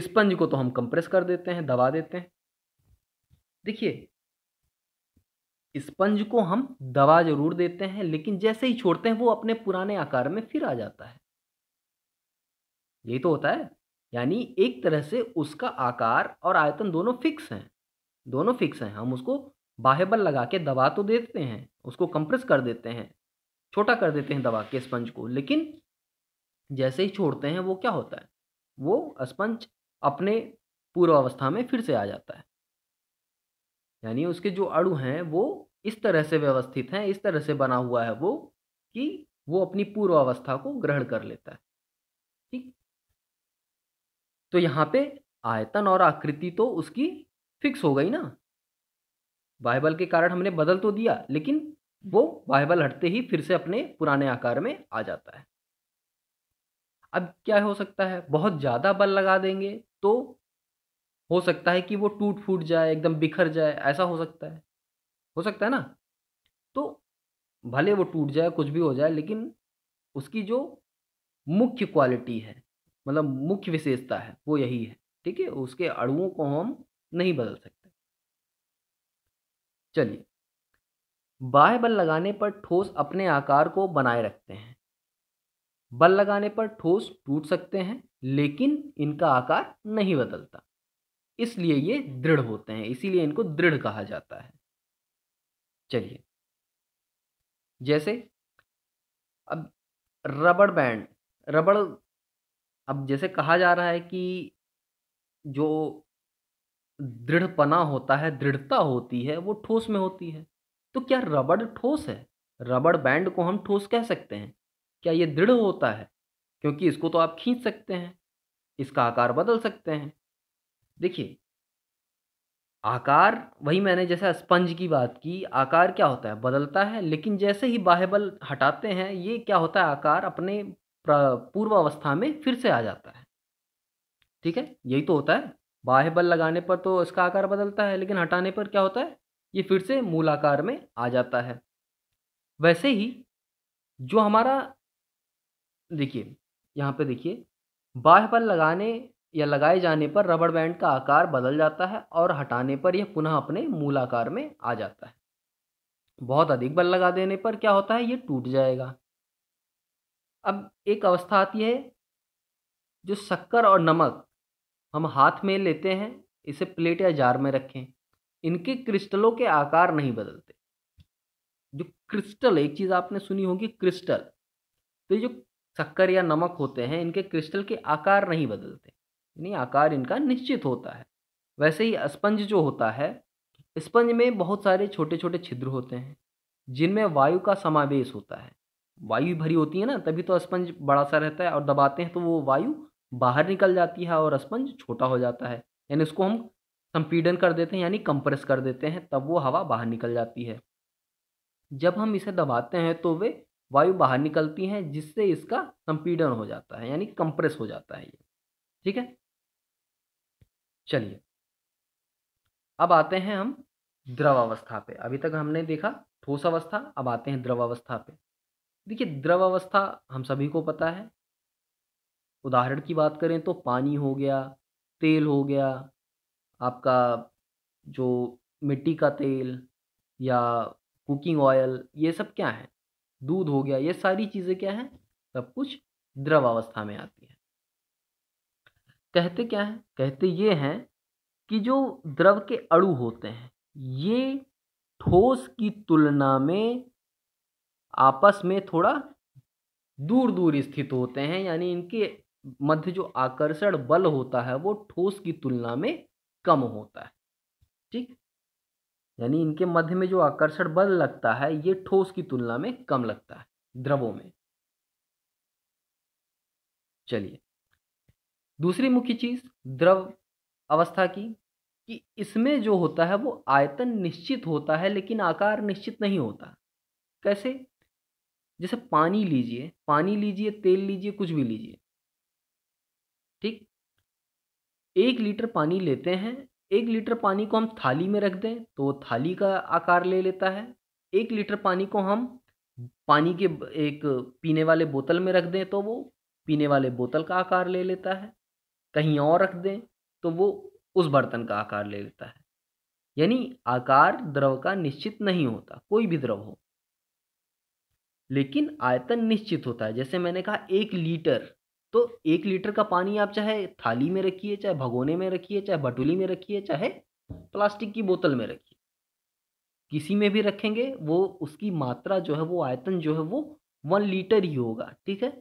स्पंज को तो हम कंप्रेस कर देते हैं दबा देते हैं देखिए स्पंज को हम दबा जरूर देते हैं लेकिन जैसे ही छोड़ते हैं वो अपने पुराने आकार में फिर आ जाता है यही तो होता है यानी एक तरह से उसका आकार और आयतन दोनों फिक्स हैं दोनों फिक्स हैं हम उसको बाह्य बल लगा के दबा तो देते हैं उसको कंप्रेस कर देते हैं छोटा कर देते हैं दबा के स्पंज को लेकिन जैसे ही छोड़ते हैं वो क्या होता है वो स्पंज अपने पूर्व अवस्था में फिर से आ जाता है यानी उसके जो अड़ु हैं वो इस तरह से व्यवस्थित हैं इस तरह से बना हुआ है वो कि वो अपनी पूर्व अवस्था को ग्रहण कर लेता है ठीक तो यहाँ पे आयतन और आकृति तो उसकी फिक्स हो गई ना बाइबल के कारण हमने बदल तो दिया लेकिन वो बाइबल हटते ही फिर से अपने पुराने आकार में आ जाता है अब क्या हो सकता है बहुत ज़्यादा बल लगा देंगे तो हो सकता है कि वो टूट फूट जाए एकदम बिखर जाए ऐसा हो सकता है हो सकता है ना तो भले वो टूट जाए कुछ भी हो जाए लेकिन उसकी जो मुख्य क्वालिटी है मतलब मुख्य विशेषता है वो यही है ठीक है उसके अड़ुओं को हम नहीं बदल सकते चलिए बाह्य बल लगाने पर ठोस अपने आकार को बनाए रखते हैं बल लगाने पर ठोस टूट सकते हैं लेकिन इनका आकार नहीं बदलता इसलिए ये दृढ़ होते हैं इसीलिए इनको दृढ़ कहा जाता है चलिए जैसे अब रबड़ बैंड रबड़ अब जैसे कहा जा रहा है कि जो दृढ़पना होता है दृढ़ता होती है वो ठोस में होती है तो क्या रबड़ ठोस है रबड़ बैंड को हम ठोस कह सकते हैं क्या ये दृढ़ होता है क्योंकि इसको तो आप खींच सकते हैं इसका आकार बदल सकते हैं देखिए आकार वही मैंने जैसा स्पंज की बात की आकार क्या होता है बदलता है लेकिन जैसे ही बल हटाते हैं ये क्या होता है आकार अपने पूर्वावस्था में फिर से आ जाता है ठीक है यही तो होता है बाह्य बल लगाने पर तो इसका आकार बदलता है लेकिन हटाने पर क्या होता है ये फिर से मूल आकार में आ जाता है वैसे ही जो हमारा देखिए यहाँ पे देखिए बाह्य बल लगाने या लगाए जाने पर रबड़ बैंड का आकार बदल जाता है और हटाने पर यह पुनः अपने मूल आकार में आ जाता है बहुत अधिक बल लगा देने पर क्या होता है ये टूट जाएगा अब एक अवस्था आती है जो शक्कर और नमक हम हाथ में लेते हैं इसे प्लेट या जार में रखें इनके क्रिस्टलों के आकार नहीं बदलते जो क्रिस्टल एक चीज़ आपने सुनी होगी क्रिस्टल तो जो शक्कर या नमक होते हैं इनके क्रिस्टल के आकार नहीं बदलते यानी आकार इनका निश्चित होता है वैसे ही स्पंज जो होता है स्पंज में बहुत सारे छोटे छोटे छिद्र होते हैं जिनमें वायु का समावेश होता है वायु भरी होती है ना तभी तो स्पंज बड़ा सा रहता है और दबाते हैं तो वो वायु बाहर निकल जाती है और स्पंज छोटा हो जाता है यानी उसको हम संपीडन कर देते हैं यानी कंप्रेस कर देते हैं तब वो हवा बाहर निकल जाती है जब हम इसे दबाते हैं तो वे वायु बाहर निकलती हैं जिससे इसका संपीडन हो जाता है यानी कंप्रेस हो जाता है ये ठीक है चलिए अब आते हैं हम द्रवावस्था पे अभी तक हमने देखा ठोस अवस्था अब आते हैं द्रवावस्था पे देखिए द्रवावस्था हम सभी को पता है उदाहरण की बात करें तो पानी हो गया तेल हो गया आपका जो मिट्टी का तेल या कुकिंग ऑयल ये सब क्या है दूध हो गया ये सारी चीज़ें क्या हैं सब कुछ द्रव अवस्था में आती है कहते क्या हैं कहते ये हैं कि जो द्रव के अणु होते हैं ये ठोस की तुलना में आपस में थोड़ा दूर दूर स्थित होते हैं यानी इनके मध्य जो आकर्षण बल होता है वो ठोस की तुलना में कम होता है ठीक यानी इनके मध्य में जो आकर्षण बल लगता है ये ठोस की तुलना में कम लगता है द्रवों में चलिए दूसरी मुख्य चीज द्रव अवस्था की कि इसमें जो होता है वो आयतन निश्चित होता है लेकिन आकार निश्चित नहीं होता कैसे जैसे पानी लीजिए पानी लीजिए तेल लीजिए कुछ भी लीजिए ठीक एक लीटर पानी लेते हैं एक लीटर पानी को हम थाली में रख दें तो वो थाली का आकार ले लेता है एक लीटर पानी को हम पानी के एक पीने वाले बोतल में रख दें तो वो पीने वाले बोतल का आकार ले लेता है कहीं और रख दें तो वो उस बर्तन का आकार ले लेता है यानी आकार द्रव का निश्चित नहीं होता कोई भी द्रव हो लेकिन आयतन निश्चित होता है जैसे मैंने कहा एक लीटर तो एक लीटर का पानी आप चाहे थाली में रखिए चाहे भगोने में रखिए चाहे बटुली में रखिए चाहे प्लास्टिक की बोतल में रखिए किसी में भी रखेंगे वो उसकी मात्रा जो है वो आयतन जो है वो वन लीटर ही होगा ठीक है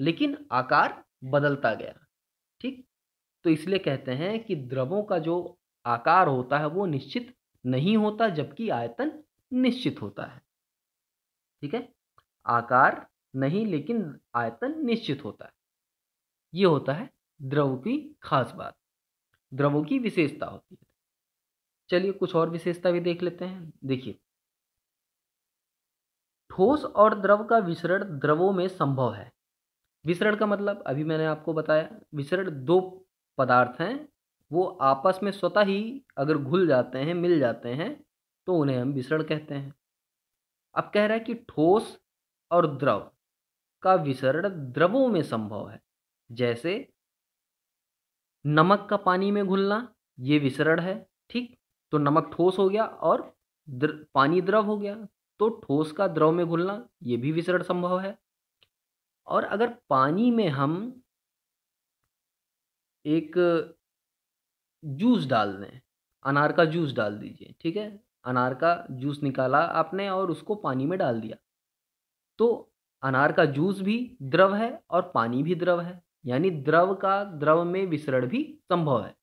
लेकिन आकार बदलता गया ठीक तो इसलिए कहते हैं कि द्रवों का जो आकार होता है वो निश्चित नहीं होता जबकि आयतन निश्चित होता है ठीक है आकार नहीं लेकिन आयतन निश्चित होता है ये होता है द्रव की खास बात द्रवों की विशेषता होती है चलिए कुछ और विशेषता भी देख लेते हैं देखिए ठोस और द्रव का विसरण द्रवों में संभव है विसरण का मतलब अभी मैंने आपको बताया विसरण दो पदार्थ हैं वो आपस में स्वतः ही अगर घुल जाते हैं मिल जाते हैं तो उन्हें हम विसरण कहते हैं अब कह रहा है कि ठोस और द्रव का विसरण द्रवों में संभव है जैसे नमक का पानी में घुलना ये विसरण है ठीक तो नमक ठोस हो गया और द्र, पानी द्रव हो गया तो ठोस का द्रव में घुलना ये भी विसरण संभव है और अगर पानी में हम एक जूस डाल दें अनार का जूस डाल दीजिए ठीक है अनार का जूस निकाला आपने और उसको पानी में डाल दिया तो अनार का जूस भी द्रव है और पानी भी द्रव है यानी द्रव का द्रव में विसरण भी संभव है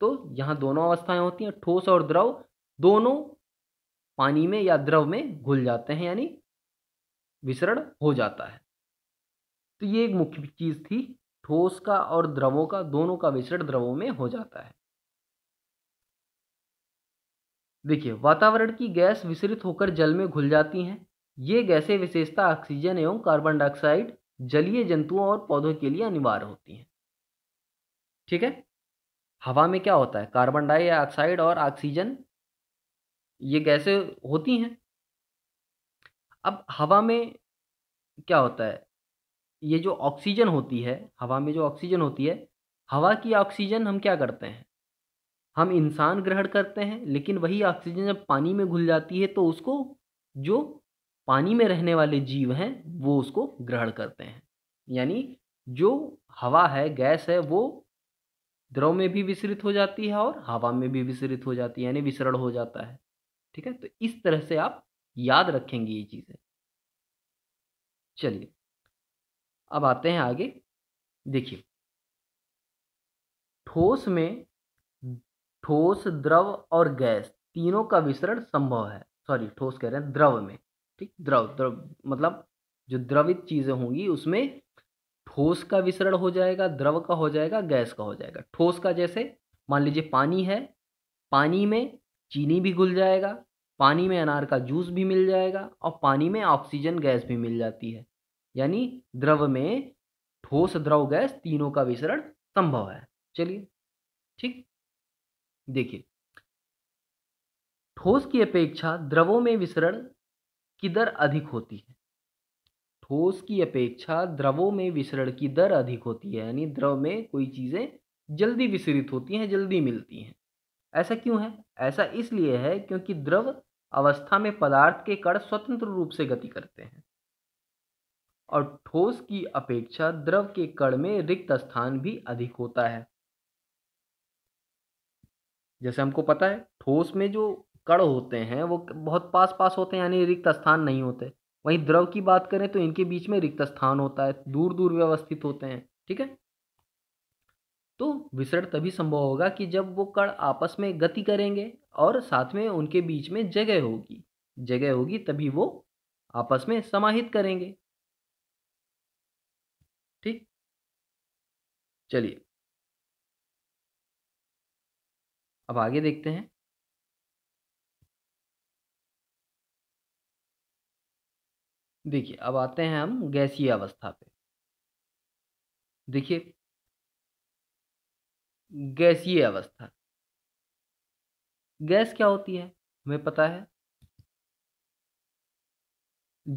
तो यहाँ दोनों अवस्थाएं होती हैं ठोस और द्रव दोनों पानी में या द्रव में घुल जाते हैं यानी विसरण हो जाता है तो ये एक मुख्य चीज़ थी ठोस का और द्रवों का दोनों का विसरण द्रवों में हो जाता है देखिए वातावरण की गैस विसरित होकर जल में घुल जाती हैं ये गैसें विशेषता ऑक्सीजन एवं कार्बन डाइऑक्साइड जलीय जंतुओं और पौधों के लिए अनिवार्य होती हैं ठीक है हवा में क्या होता है कार्बन डाइऑक्साइड और ऑक्सीजन ये गैसें होती हैं अब हवा में क्या होता है ये जो ऑक्सीजन होती है हवा में जो ऑक्सीजन होती है हवा की ऑक्सीजन हम क्या करते हैं हम इंसान ग्रहण करते हैं लेकिन वही ऑक्सीजन जब पानी में घुल जाती है तो उसको जो पानी में रहने वाले जीव हैं वो उसको ग्रहण करते हैं यानी जो हवा है गैस है वो द्रव में भी विसरित हो जाती है और हवा में भी विसरित हो जाती है यानी विसरण हो जाता है ठीक है तो इस तरह से आप याद रखेंगे ये चीज़ें चलिए अब आते हैं आगे देखिए ठोस में ठोस द्रव और गैस तीनों का विसरण संभव है सॉरी ठोस कह रहे हैं द्रव में ठीक द्रव द्रव मतलब जो द्रवित चीज़ें होंगी उसमें ठोस का विसरण हो जाएगा द्रव का हो जाएगा गैस का हो जाएगा ठोस का जैसे मान लीजिए पानी है पानी में चीनी भी घुल जाएगा पानी में अनार का जूस भी मिल जाएगा और पानी में ऑक्सीजन गैस भी मिल जाती है यानी द्रव में ठोस द्रव गैस तीनों का विसरण संभव है चलिए ठीक देखिए ठोस की अपेक्षा द्रवों में विसरण की दर अधिक होती है ठोस की अपेक्षा द्रवों में विसरण की दर अधिक होती है यानी द्रव में कोई चीज़ें जल्दी विसरित होती हैं जल्दी मिलती हैं ऐसा क्यों है ऐसा इसलिए है क्योंकि द्रव अवस्था में पदार्थ के कण स्वतंत्र रूप से गति करते हैं और ठोस की अपेक्षा द्रव के कण में रिक्त स्थान भी अधिक होता है जैसे हमको पता है ठोस में जो कण होते हैं वो बहुत पास पास होते हैं यानी रिक्त स्थान नहीं होते वहीं द्रव की बात करें तो इनके बीच में रिक्त स्थान होता है दूर दूर व्यवस्थित होते हैं ठीक है तो विसरण तभी संभव होगा कि जब वो कण आपस में गति करेंगे और साथ में उनके बीच में जगह होगी जगह होगी तभी वो आपस में समाहित करेंगे ठीक चलिए अब आगे देखते हैं देखिए अब आते हैं हम गैसीय अवस्था पे देखिए गैसीय अवस्था गैस क्या होती है हमें पता है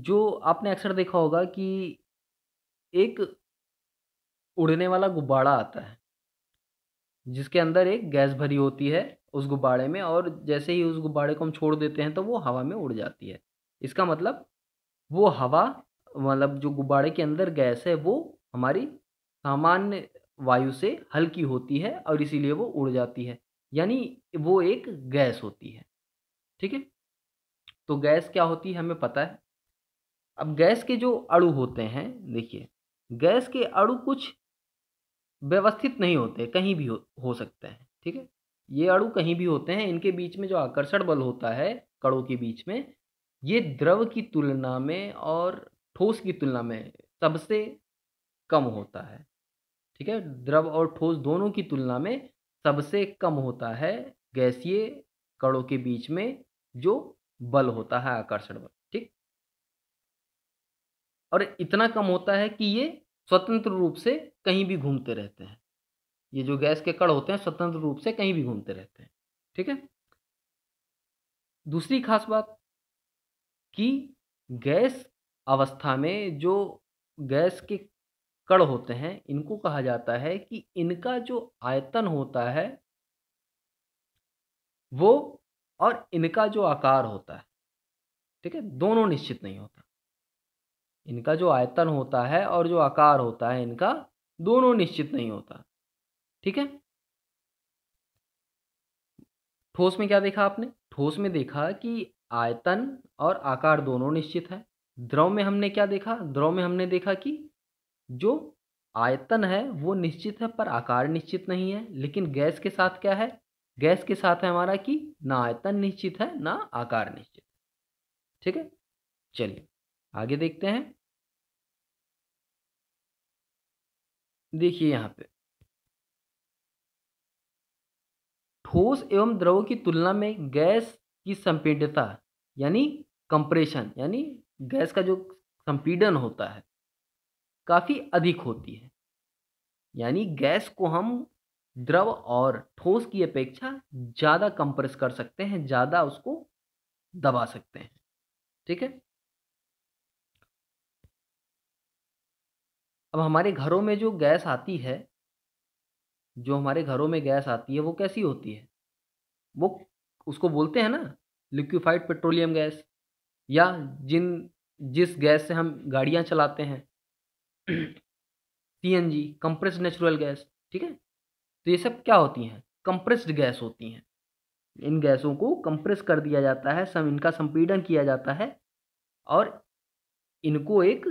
जो आपने अक्सर देखा होगा कि एक उड़ने वाला गुब्बारा आता है जिसके अंदर एक गैस भरी होती है उस गुब्बारे में और जैसे ही उस गुब्बारे को हम छोड़ देते हैं तो वो हवा में उड़ जाती है इसका मतलब वो हवा मतलब जो गुब्बारे के अंदर गैस है वो हमारी सामान्य वायु से हल्की होती है और इसीलिए वो उड़ जाती है यानी वो एक गैस होती है ठीक है तो गैस क्या होती है हमें पता है अब गैस के जो अड़ु होते हैं देखिए गैस के अड़ु कुछ व्यवस्थित नहीं होते कहीं भी हो, हो सकते हैं ठीक है ये अड़ु कहीं भी होते हैं इनके बीच में जो आकर्षण बल होता है कड़ों के बीच में ये द्रव की तुलना में और ठोस की तुलना में सबसे कम होता है ठीक है द्रव और ठोस दोनों की तुलना में सबसे कम होता है गैसीय कणों के बीच में जो बल होता है आकर्षण बल ठीक और इतना कम होता है कि ये स्वतंत्र रूप से कहीं भी घूमते रहते हैं ये जो गैस के कण होते हैं स्वतंत्र रूप से कहीं भी घूमते रहते हैं ठीक है दूसरी खास बात कि गैस अवस्था में जो गैस के कण होते हैं इनको कहा जाता है कि इनका जो आयतन होता है वो और इनका जो आकार होता है ठीक है दोनों निश्चित नहीं होता इनका जो आयतन होता है और जो आकार होता है इनका दोनों निश्चित नहीं होता ठीक है ठोस में क्या देखा आपने ठोस में देखा कि आयतन और आकार दोनों निश्चित है द्रव में हमने क्या देखा द्रव में हमने देखा कि जो आयतन है वो निश्चित है पर आकार निश्चित नहीं है लेकिन गैस के साथ क्या है गैस के साथ है हमारा कि ना आयतन निश्चित है ना आकार निश्चित ठीक है चलिए आगे देखते हैं देखिए यहाँ पे ठोस एवं द्रव की तुलना में गैस की संपीडता यानी कंप्रेशन यानी गैस का जो संपीडन होता है काफ़ी अधिक होती है यानी गैस को हम द्रव और ठोस की अपेक्षा ज़्यादा कंप्रेस कर सकते हैं ज़्यादा उसको दबा सकते हैं ठीक है अब हमारे घरों में जो गैस आती है जो हमारे घरों में गैस आती है वो कैसी होती है वो उसको बोलते हैं ना लिक्विफाइड पेट्रोलियम गैस या जिन जिस गैस से हम गाड़ियाँ चलाते हैं C N G compressed natural gas ठीक है तो ये सब क्या होती हैं कंप्रेस्ड गैस होती हैं इन गैसों को कंप्रेस कर दिया जाता है सम इनका संपीडन किया जाता है और इनको एक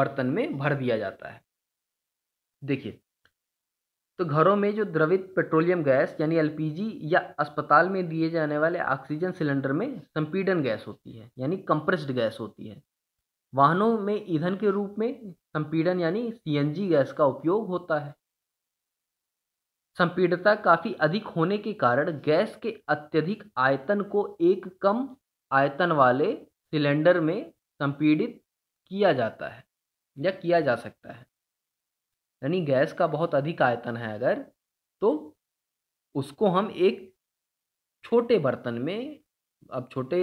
बर्तन में भर दिया जाता है देखिए तो घरों में जो द्रवित पेट्रोलियम गैस यानी एलपीजी या अस्पताल में दिए जाने वाले ऑक्सीजन सिलेंडर में संपीडन गैस होती है यानी कंप्रेस्ड गैस होती है वाहनों में ईंधन के रूप में संपीडन यानी सीएनजी गैस का उपयोग होता है संपीडता काफ़ी अधिक होने के कारण गैस के अत्यधिक आयतन को एक कम आयतन वाले सिलेंडर में संपीड़ित किया जाता है या किया जा सकता है यानी गैस का बहुत अधिक आयतन है अगर तो उसको हम एक छोटे बर्तन में अब छोटे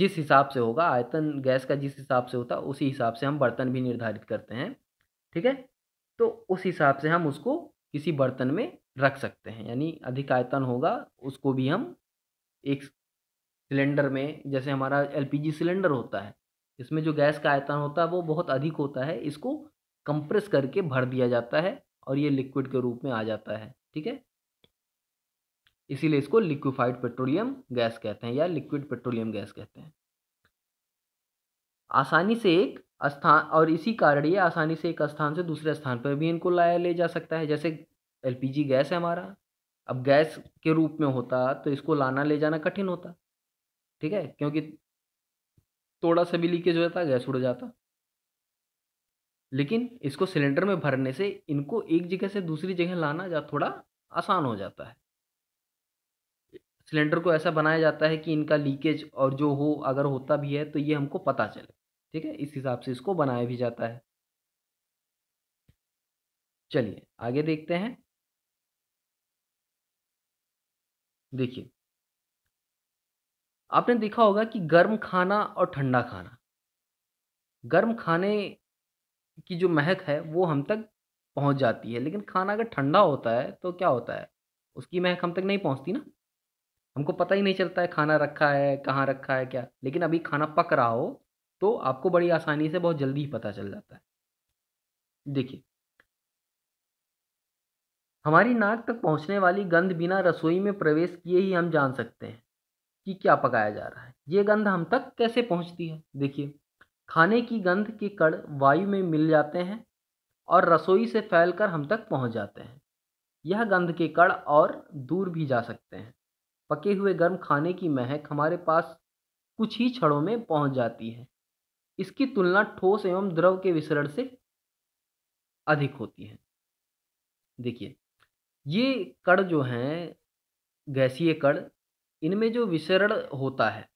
जिस हिसाब से होगा आयतन गैस का जिस हिसाब से होता है उसी हिसाब से हम बर्तन भी निर्धारित करते हैं ठीक है तो उस हिसाब से हम उसको किसी बर्तन में रख सकते हैं यानी अधिक आयतन होगा उसको भी हम एक सिलेंडर में जैसे हमारा एलपीजी सिलेंडर होता है इसमें जो गैस का आयतन होता है वो बहुत अधिक होता है इसको कंप्रेस करके भर दिया जाता है और ये लिक्विड के रूप में आ जाता है ठीक है इसीलिए इसको लिक्विफाइड पेट्रोलियम गैस कहते हैं या लिक्विड पेट्रोलियम गैस कहते हैं आसानी से एक स्थान और इसी कारण ये आसानी से एक स्थान से दूसरे स्थान पर भी इनको लाया ले जा सकता है जैसे एलपीजी गैस है हमारा अब गैस के रूप में होता तो इसको लाना ले जाना कठिन होता ठीक है क्योंकि थोड़ा सा भी लीकेज होता गैस उड़ जाता लेकिन इसको सिलेंडर में भरने से इनको एक जगह से दूसरी जगह लाना जा थोड़ा आसान हो जाता है सिलेंडर को ऐसा बनाया जाता है कि इनका लीकेज और जो हो अगर होता भी है तो ये हमको पता चले ठीक है इस हिसाब से इसको बनाया भी जाता है चलिए आगे देखते हैं देखिए आपने देखा होगा कि गर्म खाना और ठंडा खाना गर्म खाने की जो महक है वो हम तक पहुंच जाती है लेकिन खाना अगर ठंडा होता है तो क्या होता है उसकी महक हम तक नहीं पहुंचती ना हमको पता ही नहीं चलता है खाना रखा है कहाँ रखा है क्या लेकिन अभी खाना पक रहा हो तो आपको बड़ी आसानी से बहुत जल्दी ही पता चल जाता है देखिए हमारी नाक तक पहुंचने वाली गंध बिना रसोई में प्रवेश किए ही हम जान सकते हैं कि क्या पकाया जा रहा है ये गंध हम तक कैसे पहुंचती है देखिए खाने की गंध के कण वायु में मिल जाते हैं और रसोई से फैलकर हम तक पहुंच जाते हैं यह गंध के कण और दूर भी जा सकते हैं पके हुए गर्म खाने की महक हमारे पास कुछ ही क्षणों में पहुंच जाती है इसकी तुलना ठोस एवं द्रव के विसरण से अधिक होती है देखिए ये कण जो हैं गैसीय कण इनमें जो विसरण होता है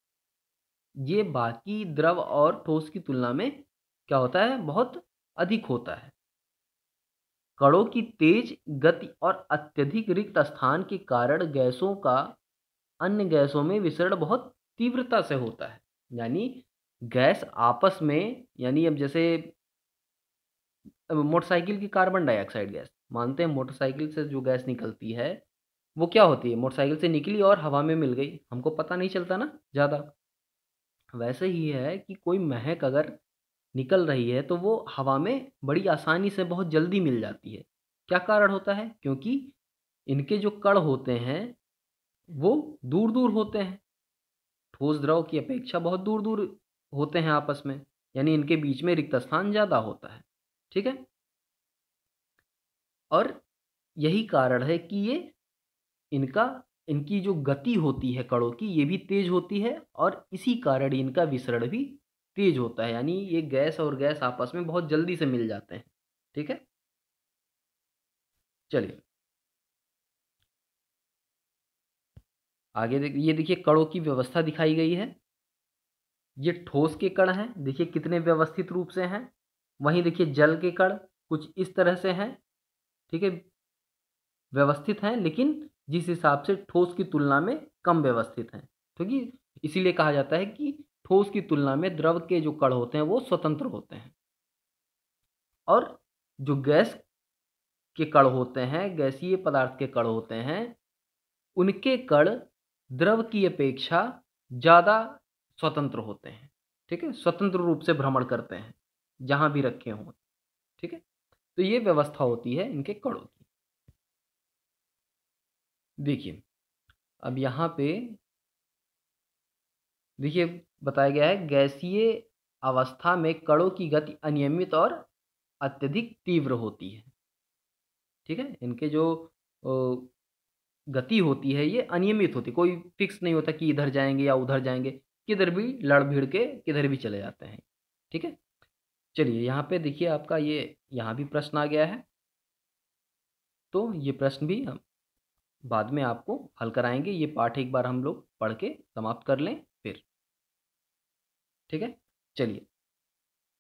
ये बाकी द्रव और ठोस की तुलना में क्या होता है बहुत अधिक होता है कणों की तेज गति और अत्यधिक रिक्त स्थान के कारण गैसों का अन्य गैसों में विसरण बहुत तीव्रता से होता है यानी गैस आपस में यानी अब जैसे मोटरसाइकिल की कार्बन डाइऑक्साइड गैस मानते हैं मोटरसाइकिल से जो गैस निकलती है वो क्या होती है मोटरसाइकिल से निकली और हवा में मिल गई हमको पता नहीं चलता ना ज़्यादा वैसे ही है कि कोई महक अगर निकल रही है तो वो हवा में बड़ी आसानी से बहुत जल्दी मिल जाती है क्या कारण होता है क्योंकि इनके जो कण होते हैं वो दूर दूर होते हैं ठोस द्रव की अपेक्षा बहुत दूर दूर होते हैं आपस में यानी इनके बीच में रिक्त स्थान ज़्यादा होता है ठीक है और यही कारण है कि ये इनका इनकी जो गति होती है कणों की ये भी तेज होती है और इसी कारण इनका विसरण भी तेज होता है यानी ये गैस और गैस आपस में बहुत जल्दी से मिल जाते हैं ठीक है चलिए आगे देख ये देखिए कणों की व्यवस्था दिखाई गई है ये ठोस के कण हैं देखिए कितने व्यवस्थित रूप से हैं वहीं देखिए जल के कण कुछ इस तरह से हैं ठीक है व्यवस्थित हैं लेकिन जिस हिसाब से ठोस की तुलना में कम व्यवस्थित हैं ठीक है इसीलिए कहा जाता है कि ठोस की तुलना में द्रव के जो कण होते हैं वो स्वतंत्र होते हैं और जो गैस के कण होते हैं गैसीय पदार्थ के कण होते हैं उनके कण द्रव की अपेक्षा ज़्यादा स्वतंत्र होते हैं ठीक है स्वतंत्र रूप से भ्रमण करते हैं जहाँ भी रखे हों ठीक है तो ये व्यवस्था होती है इनके कणों की देखिए अब यहाँ पे देखिए बताया गया है गैसीय अवस्था में कणों की गति अनियमित और अत्यधिक तीव्र होती है ठीक है इनके जो गति होती है ये अनियमित होती है कोई फिक्स नहीं होता कि इधर जाएंगे या उधर जाएंगे किधर भी लड़ भिड़ के किधर भी चले जाते हैं ठीक है चलिए यहाँ पे देखिए आपका ये यहाँ भी प्रश्न आ गया है तो ये प्रश्न भी हम बाद में आपको हल कराएंगे ये पाठ एक बार हम लोग पढ़ के समाप्त कर लें फिर ठीक है चलिए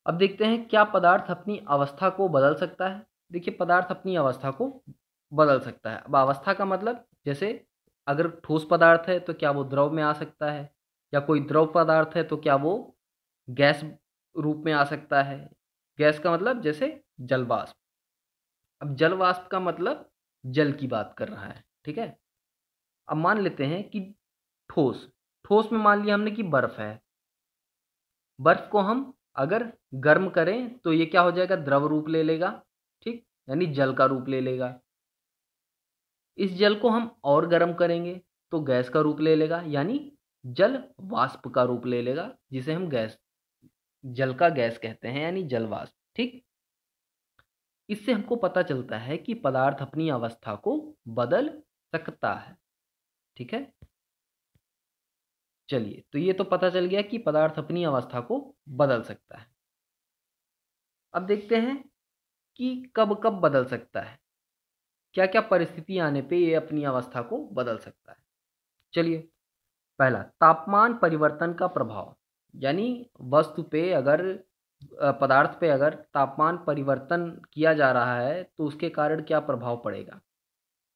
अब देखते हैं क्या पदार्थ अपनी अवस्था को बदल सकता है देखिए पदार्थ अपनी अवस्था को बदल सकता है अब अवस्था का मतलब जैसे अगर ठोस पदार्थ है तो क्या वो द्रव में आ सकता है या कोई द्रव पदार्थ है तो क्या वो गैस रूप में आ सकता है गैस का मतलब जैसे जलवाष्प अब जलवाष्प का मतलब जल की बात कर रहा है ठीक है अब मान लेते हैं कि ठोस ठोस में मान लिया हमने कि बर्फ़ है बर्फ़ को हम अगर गर्म करें तो ये क्या हो जाएगा द्रव रूप ले लेगा ठीक यानी जल का रूप ले लेगा इस जल को हम और गर्म करेंगे तो गैस का रूप ले लेगा यानी जल वाष्प का रूप ले लेगा जिसे हम गैस जल का गैस कहते हैं यानी जल वाष्प ठीक इससे हमको पता चलता है कि पदार्थ अपनी अवस्था को बदल सकता है ठीक है चलिए तो ये तो पता चल गया कि पदार्थ अपनी अवस्था को बदल सकता है अब देखते हैं कि कब कब बदल सकता है क्या क्या परिस्थिति आने पे ये अपनी अवस्था को बदल सकता है चलिए पहला तापमान परिवर्तन का प्रभाव यानी वस्तु पे अगर पदार्थ पे अगर तापमान परिवर्तन किया जा रहा है तो उसके कारण क्या प्रभाव पड़ेगा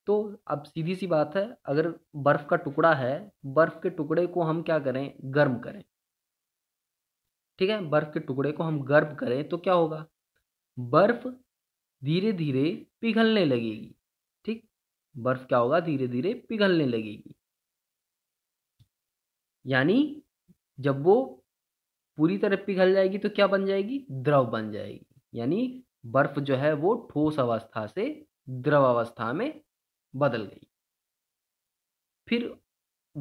तो अब सीधी सी बात है अगर बर्फ का टुकड़ा है बर्फ के टुकड़े को हम क्या करें गर्म करें ठीक है बर्फ के टुकड़े को हम गर्म करें तो क्या होगा बर्फ धीरे धीरे पिघलने लगेगी ठीक बर्फ क्या होगा धीरे धीरे पिघलने लगेगी यानी जब वो पूरी तरह पिघल जाएगी तो क्या बन जाएगी द्रव बन जाएगी यानी बर्फ जो है वो ठोस अवस्था से द्रव अवस्था में बदल गई फिर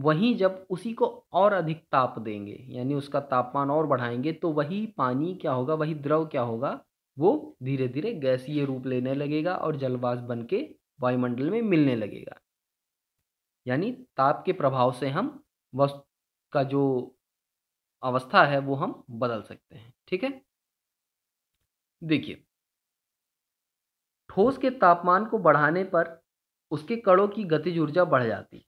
वहीं जब उसी को और अधिक ताप देंगे यानी उसका तापमान और बढ़ाएंगे तो वही पानी क्या होगा वही द्रव क्या होगा वो धीरे धीरे गैसीय रूप लेने लगेगा और जलवास बन के वायुमंडल में मिलने लगेगा यानी ताप के प्रभाव से हम वस्तु का जो अवस्था है वो हम बदल सकते हैं ठीक है देखिए ठोस के तापमान को बढ़ाने पर उसके कड़ों की गतिज ऊर्जा बढ़ जाती है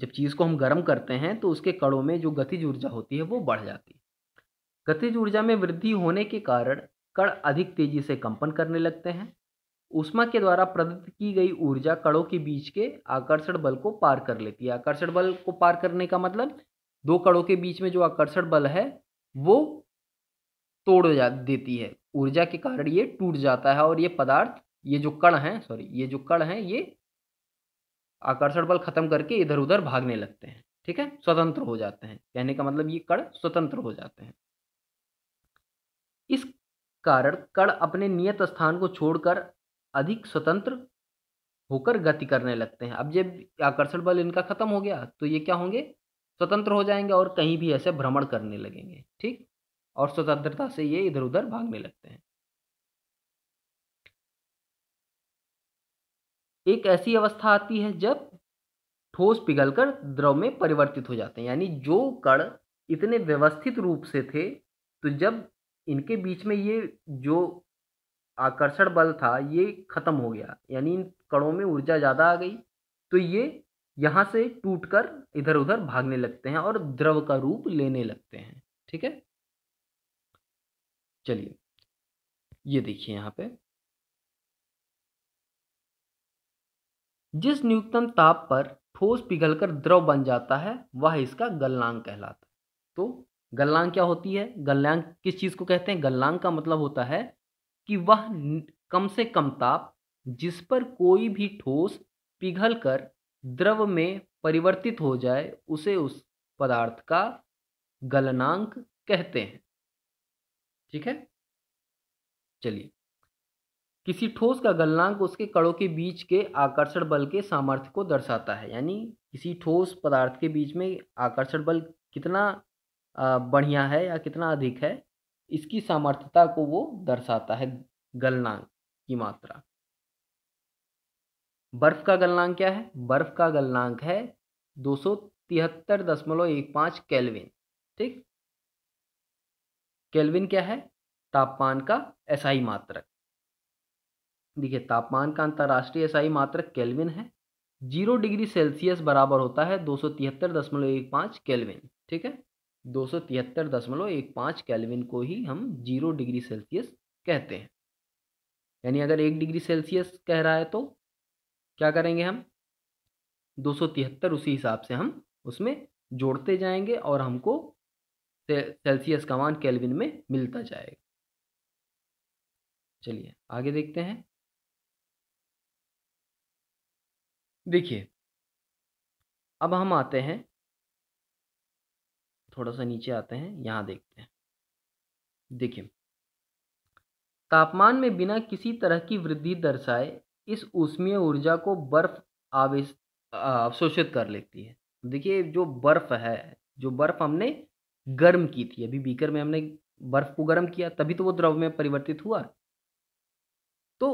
जब चीज़ को हम गर्म करते हैं तो उसके कड़ों में जो गतिज ऊर्जा होती है वो बढ़ जाती है गतिज ऊर्जा में वृद्धि होने के कारण कण अधिक तेजी से कंपन करने लगते हैं उष्मा के द्वारा प्रदत्त की गई ऊर्जा कड़ों के बीच के आकर्षण बल को पार कर लेती है आकर्षण बल को पार करने का मतलब दो कड़ों के बीच में जो आकर्षण बल है वो तोड़ जा देती है ऊर्जा के कारण ये टूट जाता है और ये पदार्थ ये जो कण हैं सॉरी ये जो कण हैं ये आकर्षण बल खत्म करके इधर उधर भागने लगते हैं ठीक है स्वतंत्र हो जाते हैं कहने का मतलब ये कण स्वतंत्र हो जाते हैं इस कारण कण अपने नियत स्थान को छोड़कर अधिक स्वतंत्र होकर गति करने लगते हैं अब जब आकर्षण बल इनका खत्म हो गया तो ये क्या होंगे स्वतंत्र हो जाएंगे और कहीं भी ऐसे भ्रमण करने लगेंगे ठीक और स्वतंत्रता से ये इधर उधर भागने लगते हैं एक ऐसी अवस्था आती है जब ठोस पिघलकर द्रव में परिवर्तित हो जाते हैं यानी जो कण इतने व्यवस्थित रूप से थे तो जब इनके बीच में ये जो आकर्षण बल था ये खत्म हो गया यानी इन कणों में ऊर्जा ज़्यादा आ गई तो ये यहाँ से टूटकर इधर उधर भागने लगते हैं और द्रव का रूप लेने लगते हैं ठीक है चलिए ये देखिए यहाँ पे जिस न्यूनतम ताप पर ठोस पिघलकर द्रव बन जाता है वह इसका गलनांक कहलाता है तो गलनांक क्या होती है गलनांक किस चीज़ को कहते हैं गलनांक का मतलब होता है कि वह कम से कम ताप जिस पर कोई भी ठोस पिघल कर द्रव में परिवर्तित हो जाए उसे उस पदार्थ का गलनांक कहते हैं ठीक है चलिए किसी ठोस का गलनांक उसके कणों के बीच के आकर्षण बल के सामर्थ्य को दर्शाता है यानी किसी ठोस पदार्थ के बीच में आकर्षण बल कितना बढ़िया है या कितना अधिक है इसकी सामर्थ्यता को वो दर्शाता है गलनांक की मात्रा बर्फ का गलनांक क्या है बर्फ का गलनांक है दो सौ तिहत्तर दशमलव एक पाँच कैलविन ठीक कैलविन क्या है तापमान का एसआई मात्रक देखिए तापमान का अंतर्राष्ट्रीय एसआई मात्र केल्विन है जीरो डिग्री सेल्सियस बराबर होता है दो सौ तिहत्तर दशमलव एक पाँच केल्विन ठीक है दो सौ तिहत्तर दशमलव एक पाँच केल्विन को ही हम जीरो डिग्री सेल्सियस कहते हैं यानी अगर एक डिग्री सेल्सियस कह रहा है तो क्या करेंगे हम दो सौ तिहत्तर उसी हिसाब से हम उसमें जोड़ते जाएंगे और हमको सेल्सियस का मान केल्विन में मिलता जाएगा चलिए आगे देखते हैं देखिए अब हम आते हैं थोड़ा सा नीचे आते हैं यहाँ देखते हैं देखिए तापमान में बिना किसी तरह की वृद्धि दर्शाए इस ऊष्मीय ऊर्जा को बर्फ आवेश अवशोषित कर लेती है देखिए जो बर्फ है जो बर्फ हमने गर्म की थी अभी बीकर में हमने बर्फ को गर्म किया तभी तो वो द्रव में परिवर्तित हुआ तो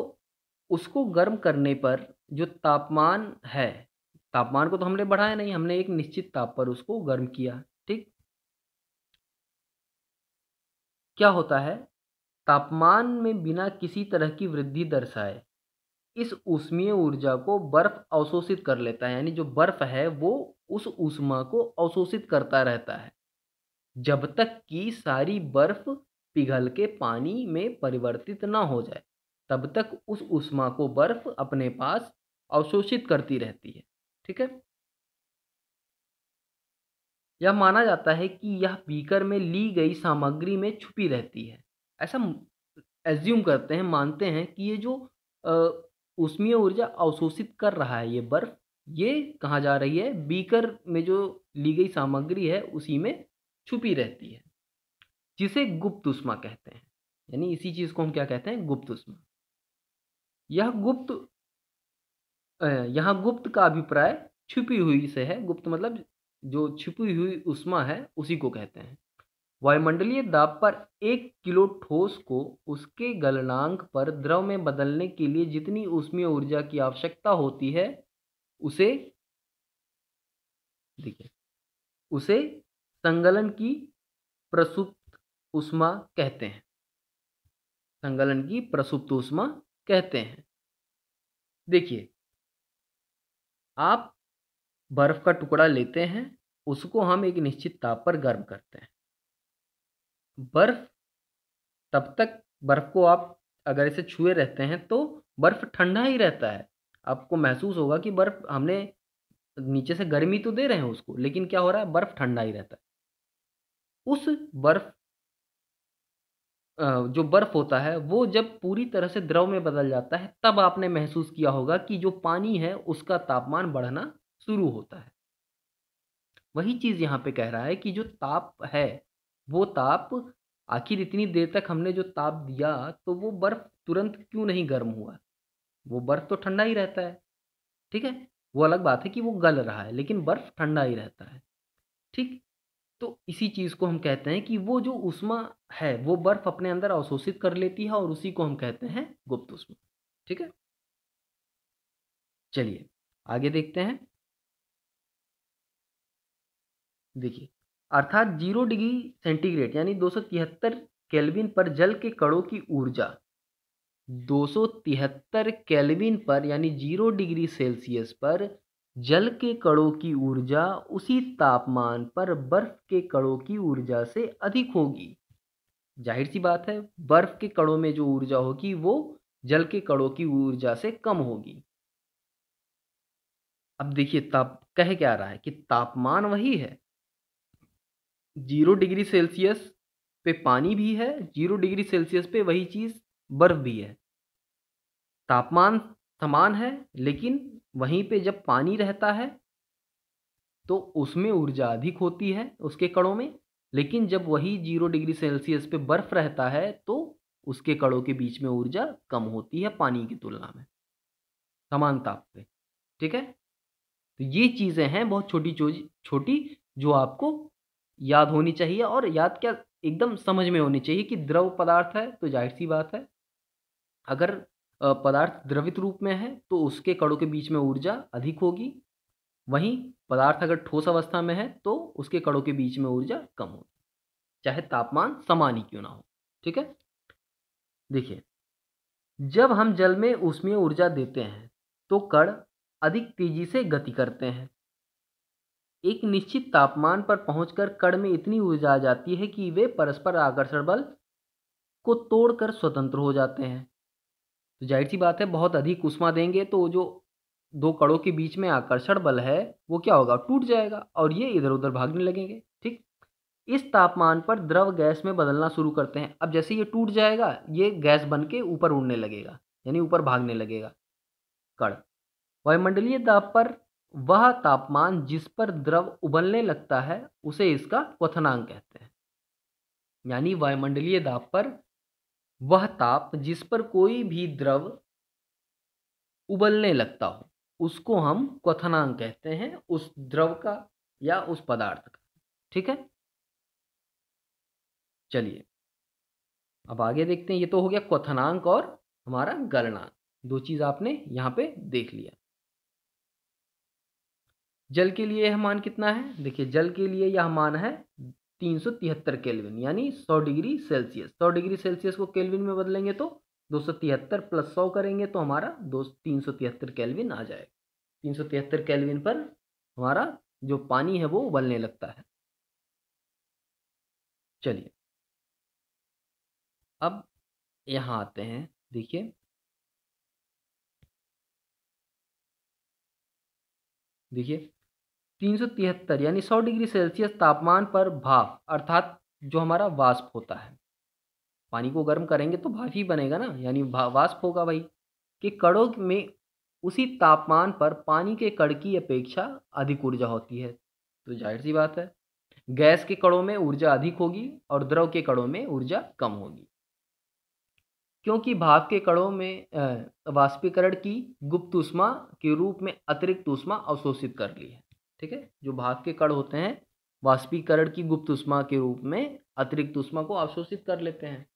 उसको गर्म करने पर जो तापमान है तापमान को तो हमने बढ़ाया नहीं हमने एक निश्चित ताप पर उसको गर्म किया ठीक क्या होता है तापमान में बिना किसी तरह की वृद्धि दर्शाए इस उष्मीय ऊर्जा को बर्फ अवशोषित कर लेता है यानी जो बर्फ है वो उस उष्मा को अवशोषित करता रहता है जब तक कि सारी बर्फ पिघल के पानी में परिवर्तित ना हो जाए तब तक उस उष्मा को बर्फ अपने पास अवशोषित करती रहती है ठीक है यह माना जाता है कि यह बीकर में ली गई सामग्री में छुपी रहती है ऐसा एज्यूम करते हैं मानते हैं कि ये जो उष्मीय ऊर्जा अवशोषित कर रहा है ये बर्फ ये कहा जा रही है बीकर में जो ली गई सामग्री है उसी में छुपी रहती है जिसे गुप्त उष्मा कहते हैं यानी इसी चीज़ को हम क्या कहते हैं गुप्त उष्मा यह गुप्त यहाँ गुप्त का अभिप्राय छुपी हुई से है गुप्त मतलब जो छुपी हुई उष्मा है उसी को कहते हैं वायुमंडलीय दाब पर एक किलो ठोस को उसके गलनांक पर द्रव में बदलने के लिए जितनी उष्मीय ऊर्जा की आवश्यकता होती है उसे देखिए उसे संगलन की प्रसुप्त उष्मा कहते हैं संगलन की प्रसुप्त उष्मा कहते हैं देखिए आप बर्फ़ का टुकड़ा लेते हैं उसको हम एक निश्चित ताप पर गर्म करते हैं बर्फ़ तब तक बर्फ़ को आप अगर इसे छुए रहते हैं तो बर्फ़ ठंडा ही रहता है आपको महसूस होगा कि बर्फ़ हमने नीचे से गर्मी तो दे रहे हैं उसको लेकिन क्या हो रहा है बर्फ़ ठंडा ही रहता है उस बर्फ़ जो बर्फ़ होता है वो जब पूरी तरह से द्रव में बदल जाता है तब आपने महसूस किया होगा कि जो पानी है उसका तापमान बढ़ना शुरू होता है वही चीज़ यहाँ पे कह रहा है कि जो ताप है वो ताप आखिर इतनी देर तक हमने जो ताप दिया तो वो बर्फ़ तुरंत क्यों नहीं गर्म हुआ वो बर्फ़ तो ठंडा ही रहता है ठीक है वो अलग बात है कि वो गल रहा है लेकिन बर्फ़ ठंडा ही रहता है ठीक तो इसी चीज़ को हम कहते हैं कि वो जो उष्मा है वो बर्फ अपने अंदर अवशोषित कर लेती है और उसी को हम कहते हैं गुप्त उष्मा ठीक है चलिए आगे देखते हैं देखिए अर्थात जीरो डिग्री सेंटीग्रेड यानी दो सौ तिहत्तर केल्विन पर जल के कणों की ऊर्जा दो सौ तिहत्तर केल्विन पर यानी जीरो डिग्री सेल्सियस पर जल के कणों की ऊर्जा उसी तापमान पर बर्फ के कणों की ऊर्जा से अधिक होगी जाहिर सी बात है बर्फ के कणों में जो ऊर्जा होगी वो जल के कणों की ऊर्जा से कम होगी अब देखिए ताप कह क्या रहा है कि तापमान वही है जीरो डिग्री सेल्सियस पे पानी भी है जीरो डिग्री सेल्सियस पे वही चीज़ बर्फ भी है तापमान समान है लेकिन वहीं पे जब पानी रहता है तो उसमें ऊर्जा अधिक होती है उसके कणों में लेकिन जब वही जीरो डिग्री सेल्सियस पे बर्फ रहता है तो उसके कणों के बीच में ऊर्जा कम होती है पानी की तुलना में समान ताप पे ठीक है तो ये चीज़ें हैं बहुत छोटी छोटी जो आपको याद होनी चाहिए और याद क्या एकदम समझ में होनी चाहिए कि द्रव पदार्थ है तो जाहिर सी बात है अगर पदार्थ द्रवित रूप में है तो उसके कणों के बीच में ऊर्जा अधिक होगी वहीं पदार्थ अगर ठोस अवस्था में है तो उसके कणों के बीच में ऊर्जा कम होगी चाहे तापमान समान ही क्यों ना हो ठीक है देखिए जब हम जल में उष्मीय ऊर्जा देते हैं तो कण अधिक तेजी से गति करते हैं एक निश्चित तापमान पर पहुंचकर कण में इतनी ऊर्जा आ जाती है कि वे परस्पर आकर्षण बल को तोड़कर स्वतंत्र हो जाते हैं तो जाहिर सी बात है बहुत अधिक उष्मा देंगे तो जो दो कड़ों के बीच में आकर्षण बल है वो क्या होगा टूट जाएगा और ये इधर उधर भागने लगेंगे ठीक इस तापमान पर द्रव गैस में बदलना शुरू करते हैं अब जैसे ये टूट जाएगा ये गैस बन के ऊपर उड़ने लगेगा यानी ऊपर भागने लगेगा कड़ वायुमंडलीय दाब पर वह तापमान जिस पर द्रव उबलने लगता है उसे इसका क्वथनांक कहते हैं यानी वायुमंडलीय दाब पर वह ताप जिस पर कोई भी द्रव उबलने लगता हो उसको हम क्वथनांक कहते हैं उस द्रव का या उस पदार्थ का ठीक है चलिए अब आगे देखते हैं ये तो हो गया क्वथनांक और हमारा गलनांक दो चीज आपने यहां पे देख लिया जल के लिए यह मान कितना है देखिए जल के लिए यह मान है तीन सौ तिहत्तर केल्विन यानी सौ डिग्री सेल्सियस सौ डिग्री सेल्सियस को केल्विन में बदलेंगे तो दो सौ तिहत्तर प्लस सौ करेंगे तो हमारा दो तीन सौ तिहत्तर केल्विन आ जाएगा तीन सौ तिहत्तर केल्विन पर हमारा जो पानी है वो उबलने लगता है चलिए अब यहाँ आते हैं देखिए देखिए 373 यानी 100 डिग्री सेल्सियस तापमान पर भाप अर्थात जो हमारा वाष्प होता है पानी को गर्म करेंगे तो भाप ही बनेगा ना यानी वाष्प होगा भाई कि कड़ों में उसी तापमान पर पानी के कड़ की अपेक्षा अधिक ऊर्जा होती है तो जाहिर सी बात है गैस के कड़ों में ऊर्जा अधिक होगी और द्रव के कड़ों में ऊर्जा कम होगी क्योंकि भाप के कड़ों में वाष्पीकरण की गुप्त ऊष्मा के रूप में अतिरिक्त ऊष्मा अवशोषित कर ली है ठीक है जो भाग के कण होते हैं वाष्पीकरण की गुप्त उष्मा के रूप में अतिरिक्त उष्मा को अवशोषित कर लेते हैं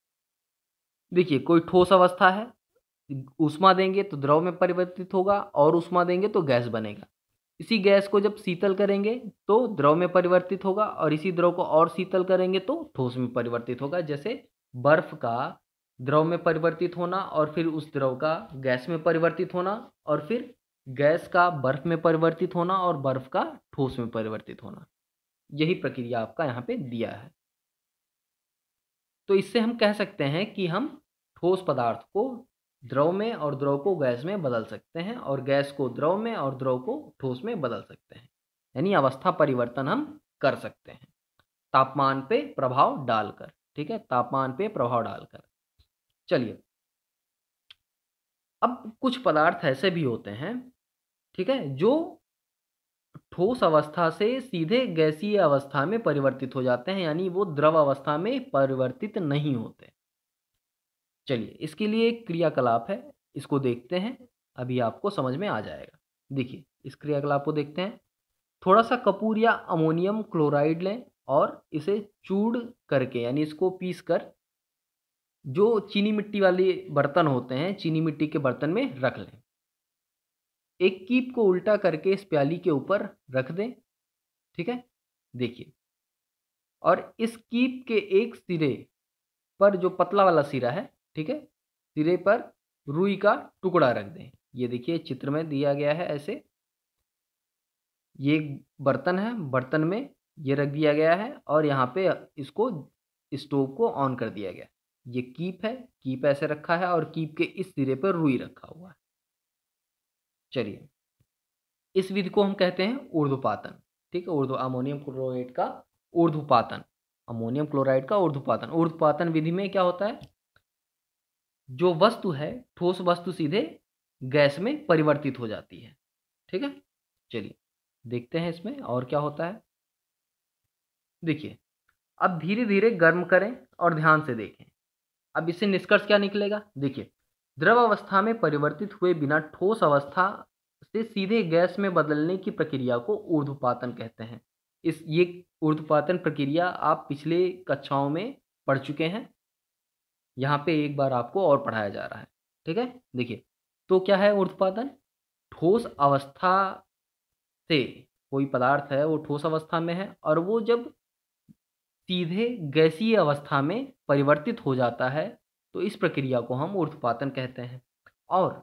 देखिए कोई ठोस अवस्था है उष्मा देंगे तो द्रव में परिवर्तित होगा और उष्मा देंगे तो गैस बनेगा इसी गैस को जब शीतल करेंगे तो द्रव में परिवर्तित होगा और इसी द्रव को और शीतल करेंगे तो ठोस में परिवर्तित होगा जैसे बर्फ का द्रव में परिवर्तित होना और फिर उस द्रव का गैस में परिवर्तित होना और फिर गैस का बर्फ में परिवर्तित होना और बर्फ का ठोस में परिवर्तित होना यही प्रक्रिया आपका यहाँ पे दिया है तो इससे हम कह सकते हैं कि हम ठोस पदार्थ को द्रव में और द्रव को गैस में बदल सकते हैं और गैस को द्रव में और द्रव को ठोस में बदल सकते हैं यानी अवस्था परिवर्तन हम कर सकते हैं तापमान पे प्रभाव डालकर ठीक है तापमान पे प्रभाव डालकर चलिए अब कुछ पदार्थ ऐसे भी होते हैं ठीक है जो ठोस अवस्था से सीधे गैसीय अवस्था में परिवर्तित हो जाते हैं यानी वो द्रव अवस्था में परिवर्तित नहीं होते चलिए इसके लिए एक क्रियाकलाप है इसको देखते हैं अभी आपको समझ में आ जाएगा देखिए इस क्रियाकलाप को देखते हैं थोड़ा सा कपूर या अमोनियम क्लोराइड लें और इसे चूड़ करके यानी इसको पीस कर जो चीनी मिट्टी वाले बर्तन होते हैं चीनी मिट्टी के बर्तन में रख लें एक कीप को उल्टा करके इस प्याली के ऊपर रख दें ठीक है देखिए और इस कीप के एक सिरे पर जो पतला वाला सिरा है ठीक है सिरे पर रुई का टुकड़ा रख दें ये देखिए चित्र में दिया गया है ऐसे ये एक बर्तन है बर्तन में ये रख दिया गया है और यहाँ पे इसको स्टोव को ऑन कर दिया गया ये कीप है कीप ऐसे रखा है और कीप के इस सिरे पर रुई रखा हुआ है चलिए इस विधि को हम कहते हैं ऊर्ध्वपातन ठीक है ऊर्ध्व अमोनियम क्लोराइड का ऊर्ध्वपातन अमोनियम क्लोराइड का ऊर्ध्वपातन ऊर्ध्वपातन विधि में क्या होता है जो वस्तु है ठोस वस्तु सीधे गैस में परिवर्तित हो जाती है ठीक है चलिए देखते हैं इसमें और क्या होता है देखिए अब धीरे धीरे गर्म करें और ध्यान से देखें अब इससे निष्कर्ष क्या निकलेगा देखिए द्रव अवस्था में परिवर्तित हुए बिना ठोस अवस्था से सीधे गैस में बदलने की प्रक्रिया को ऊर्ध्वपातन कहते हैं इस ये ऊर्ध्वपातन प्रक्रिया आप पिछले कक्षाओं में पढ़ चुके हैं यहाँ पे एक बार आपको और पढ़ाया जा रहा है ठीक है देखिए तो क्या है ऊर्ध्वपातन ठोस अवस्था से कोई पदार्थ है वो ठोस अवस्था में है और वो जब सीधे गैसीय अवस्था में परिवर्तित हो जाता है तो इस प्रक्रिया को हम ऊर्ध्वपातन कहते हैं और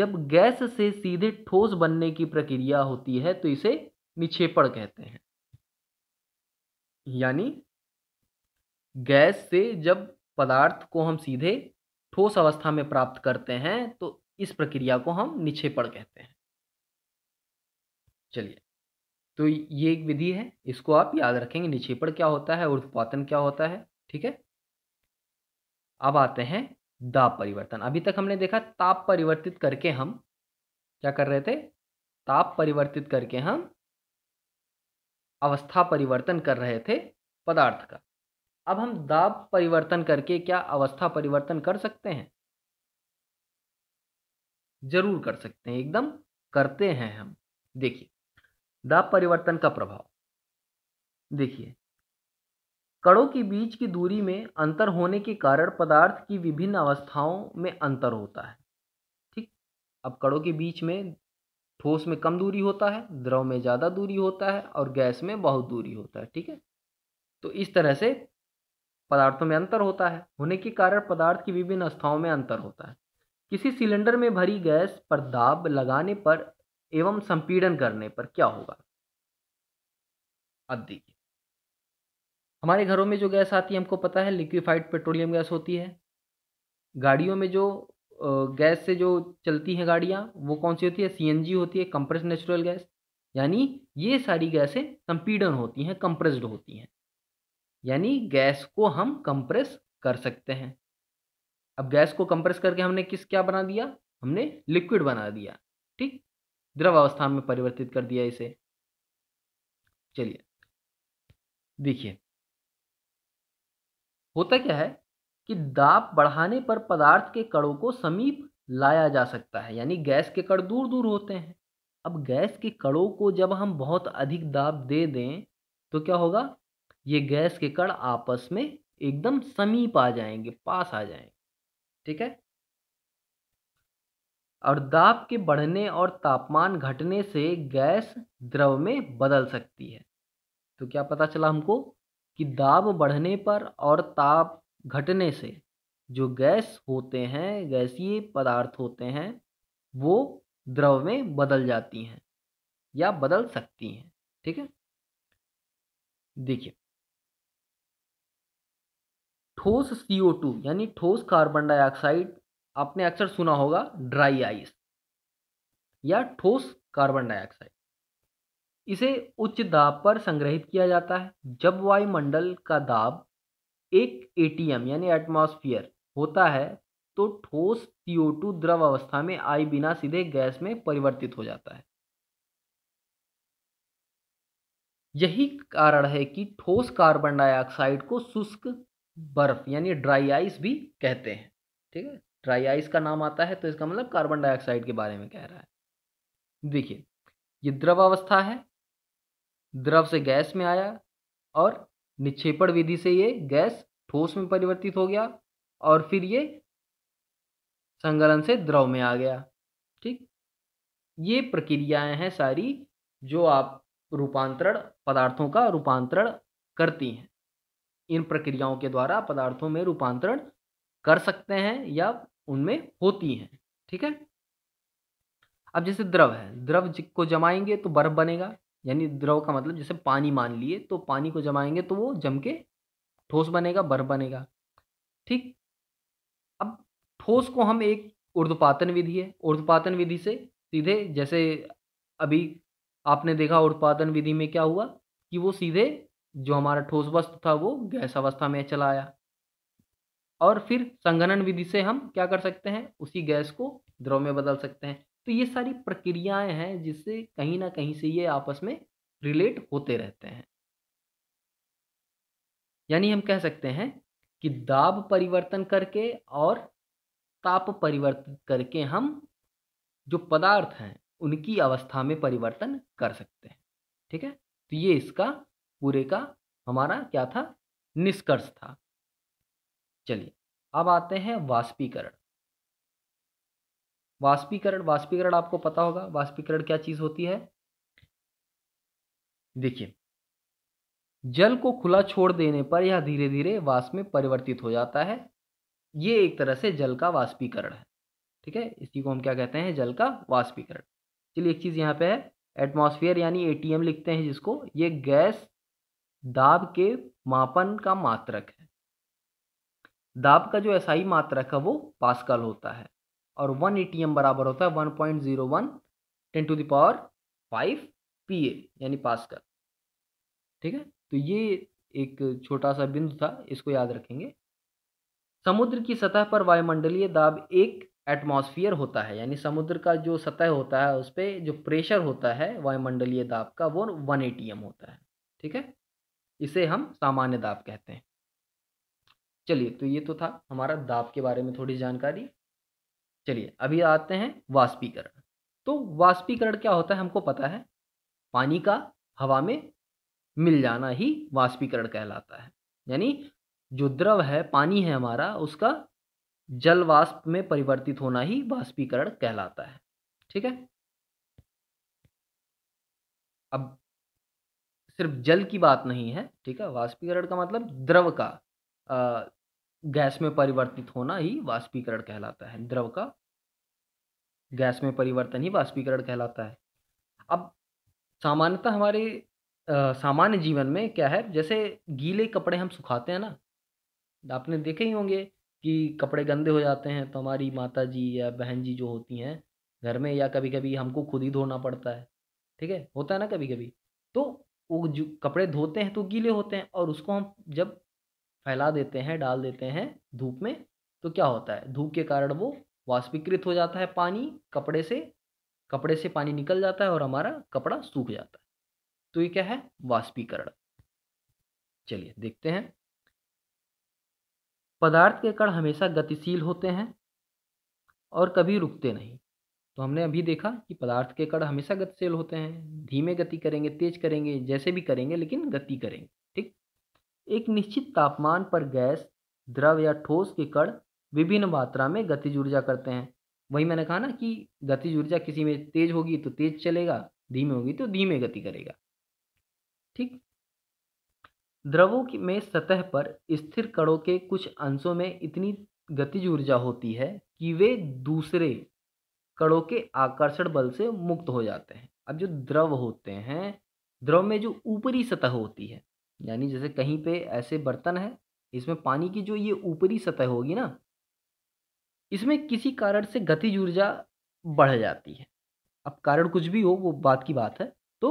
जब गैस से सीधे ठोस बनने की प्रक्रिया होती है तो इसे निक्षेपण कहते हैं यानी गैस से जब पदार्थ को हम सीधे ठोस अवस्था में प्राप्त करते हैं तो इस प्रक्रिया को हम निक्षेपण कहते हैं चलिए तो ये एक विधि है इसको आप याद रखेंगे निक्षेपण क्या होता है उर्धपातन क्या होता है ठीक है अब आते हैं दाब परिवर्तन अभी तक हमने देखा ताप परिवर्तित करके हम क्या कर रहे थे ताप परिवर्तित करके हम अवस्था परिवर्तन कर रहे थे पदार्थ का अब हम दाब परिवर्तन करके क्या अवस्था परिवर्तन कर सकते हैं जरूर कर सकते हैं एकदम करते हैं हम देखिए दाब परिवर्तन का प्रभाव देखिए कणों के बीच की दूरी में अंतर होने के कारण पदार्थ की विभिन्न अवस्थाओं में अंतर होता है ठीक अब कणों के बीच में ठोस में कम दूरी होता है द्रव में ज़्यादा दूरी होता है और गैस में बहुत दूरी होता है ठीक है तो इस तरह से पदार्थों में अंतर होता है होने के कारण पदार्थ की विभिन्न अवस्थाओं में अंतर होता है किसी सिलेंडर में भरी गैस पर दाब लगाने पर एवं संपीड़न करने पर क्या होगा अब देखिए हमारे घरों में जो गैस आती है हमको पता है लिक्विफाइड पेट्रोलियम गैस होती है गाड़ियों में जो गैस से जो चलती हैं गाड़ियाँ वो कौन सी होती है सी होती है कंप्रेस नेचुरल गैस यानी ये सारी गैसें संपीडन होती हैं कंप्रेस्ड होती हैं यानी गैस को हम कंप्रेस कर सकते हैं अब गैस को कंप्रेस करके हमने किस क्या बना दिया हमने लिक्विड बना दिया ठीक द्रव अवस्था में परिवर्तित कर दिया इसे चलिए देखिए होता क्या है कि दाब बढ़ाने पर पदार्थ के कणों को समीप लाया जा सकता है यानी गैस के कण दूर दूर होते हैं अब गैस के कणों को जब हम बहुत अधिक दाब दे दें तो क्या होगा ये गैस के कण आपस में एकदम समीप आ जाएंगे पास आ जाएंगे ठीक है और दाब के बढ़ने और तापमान घटने से गैस द्रव में बदल सकती है तो क्या पता चला हमको कि दाब बढ़ने पर और ताप घटने से जो गैस होते हैं गैसीय पदार्थ होते हैं वो द्रव में बदल जाती हैं या बदल सकती हैं ठीक है देखिए ठोस सीओ टू यानी ठोस कार्बन डाइऑक्साइड आपने अक्सर सुना होगा ड्राई आइस या ठोस कार्बन डाइऑक्साइड इसे उच्च दाब पर संग्रहित किया जाता है जब वायुमंडल का दाब एक एटीएम यानी एटमॉस्फेयर होता है तो ठोस CO2 द्रव अवस्था में आए बिना सीधे गैस में परिवर्तित हो जाता है यही कारण है कि ठोस कार्बन डाइऑक्साइड को शुष्क बर्फ यानी ड्राई आइस भी कहते हैं ठीक है ड्राई आइस का नाम आता है तो इसका मतलब कार्बन डाइऑक्साइड के बारे में कह रहा है देखिए ये द्रव अवस्था है द्रव से गैस में आया और निक्षेपण विधि से ये गैस ठोस में परिवर्तित हो गया और फिर ये संगलन से द्रव में आ गया ठीक ये प्रक्रियाएं हैं सारी जो आप रूपांतरण पदार्थों का रूपांतरण करती हैं इन प्रक्रियाओं के द्वारा पदार्थों में रूपांतरण कर सकते हैं या उनमें होती हैं ठीक है अब जैसे द्रव है द्रव को जमाएंगे तो बर्फ बनेगा यानी द्रव का मतलब जैसे पानी मान लिए तो पानी को जमाएंगे तो वो जम के ठोस बनेगा बर्फ बनेगा ठीक अब ठोस को हम एक उर्दपातन विधि है उर्दपातन विधि से सीधे जैसे अभी आपने देखा उर्दपातन विधि में क्या हुआ कि वो सीधे जो हमारा ठोस वस्तु था वो गैस अवस्था में चला आया और फिर संघनन विधि से हम क्या कर सकते हैं उसी गैस को द्रव में बदल सकते हैं तो ये सारी प्रक्रियाएं हैं जिससे कहीं ना कहीं से ये आपस में रिलेट होते रहते हैं यानी हम कह सकते हैं कि दाब परिवर्तन करके और ताप परिवर्तन करके हम जो पदार्थ हैं उनकी अवस्था में परिवर्तन कर सकते हैं ठीक है तो ये इसका पूरे का हमारा क्या था निष्कर्ष था चलिए अब आते हैं वाष्पीकरण वाष्पीकरण वाष्पीकरण आपको पता होगा वाष्पीकरण क्या चीज़ होती है देखिए जल को खुला छोड़ देने पर यह धीरे धीरे वाष्प में परिवर्तित हो जाता है ये एक तरह से जल का वाष्पीकरण है ठीक है इसी को हम क्या कहते हैं जल का वाष्पीकरण चलिए एक चीज़ यहाँ पे है एटमोसफियर यानी ए लिखते हैं जिसको ये गैस दाब के मापन का मात्रक है दाब का जो ही मात्रक है वो पास्कल होता है और वन ई टी एम बराबर होता है one point zero one ten to the power five P A यानी कर ठीक है तो ये एक छोटा सा बिंदु था इसको याद रखेंगे समुद्र की सतह पर वायुमंडलीय दाब एक एटमॉस्फियर होता है यानी समुद्र का जो सतह होता है उस पर जो प्रेशर होता है वायुमंडलीय दाब का वो वन ए टी एम होता है ठीक है इसे हम सामान्य दाब कहते हैं चलिए तो ये तो था हमारा दाब के बारे में थोड़ी जानकारी चलिए अभी आते हैं वाष्पीकरण तो वाष्पीकरण क्या होता है हमको पता है पानी का हवा में मिल जाना ही वाष्पीकरण कहलाता है यानी जो द्रव है पानी है हमारा उसका जल वाष्प में परिवर्तित होना ही वाष्पीकरण कहलाता है ठीक है अब सिर्फ जल की बात नहीं है ठीक है वाष्पीकरण का मतलब द्रव का गैस में परिवर्तित होना ही वाष्पीकरण कहलाता है द्रव का गैस में परिवर्तन ही वाष्पीकरण कहलाता है अब सामान्यतः हमारे सामान्य जीवन में क्या है जैसे गीले कपड़े हम सुखाते हैं ना आपने देखे ही होंगे कि कपड़े गंदे हो जाते हैं तो हमारी माता जी या बहन जी जो होती हैं घर में या कभी कभी हमको खुद ही धोना पड़ता है ठीक है होता है ना कभी कभी तो वो जो कपड़े धोते हैं तो गीले होते हैं और उसको हम जब फैला देते हैं डाल देते हैं धूप में तो क्या होता है धूप के कारण वो वाष्पीकृत हो जाता है पानी कपड़े से कपड़े से पानी निकल जाता है और हमारा कपड़ा सूख जाता है तो ये क्या है वाष्पीकरण चलिए देखते हैं पदार्थ के कण हमेशा गतिशील होते हैं और कभी रुकते नहीं तो हमने अभी देखा कि पदार्थ के कण हमेशा गतिशील होते हैं धीमे गति करेंगे तेज करेंगे जैसे भी करेंगे लेकिन गति करेंगे ठीक एक निश्चित तापमान पर गैस द्रव या ठोस के कण विभिन्न मात्रा में गतिज ऊर्जा करते हैं वही मैंने कहा ना कि गतिज ऊर्जा किसी में तेज होगी तो तेज चलेगा धीमे होगी तो धीमे गति करेगा ठीक द्रवों में सतह पर स्थिर कणों के कुछ अंशों में इतनी गतिज ऊर्जा होती है कि वे दूसरे कणों के आकर्षण बल से मुक्त हो जाते हैं अब जो द्रव होते हैं द्रव में जो ऊपरी सतह होती है यानी जैसे कहीं पे ऐसे बर्तन है इसमें पानी की जो ये ऊपरी सतह होगी ना इसमें किसी कारण से गतिज ऊर्जा बढ़ जाती है अब कारण कुछ भी हो वो बात की बात है तो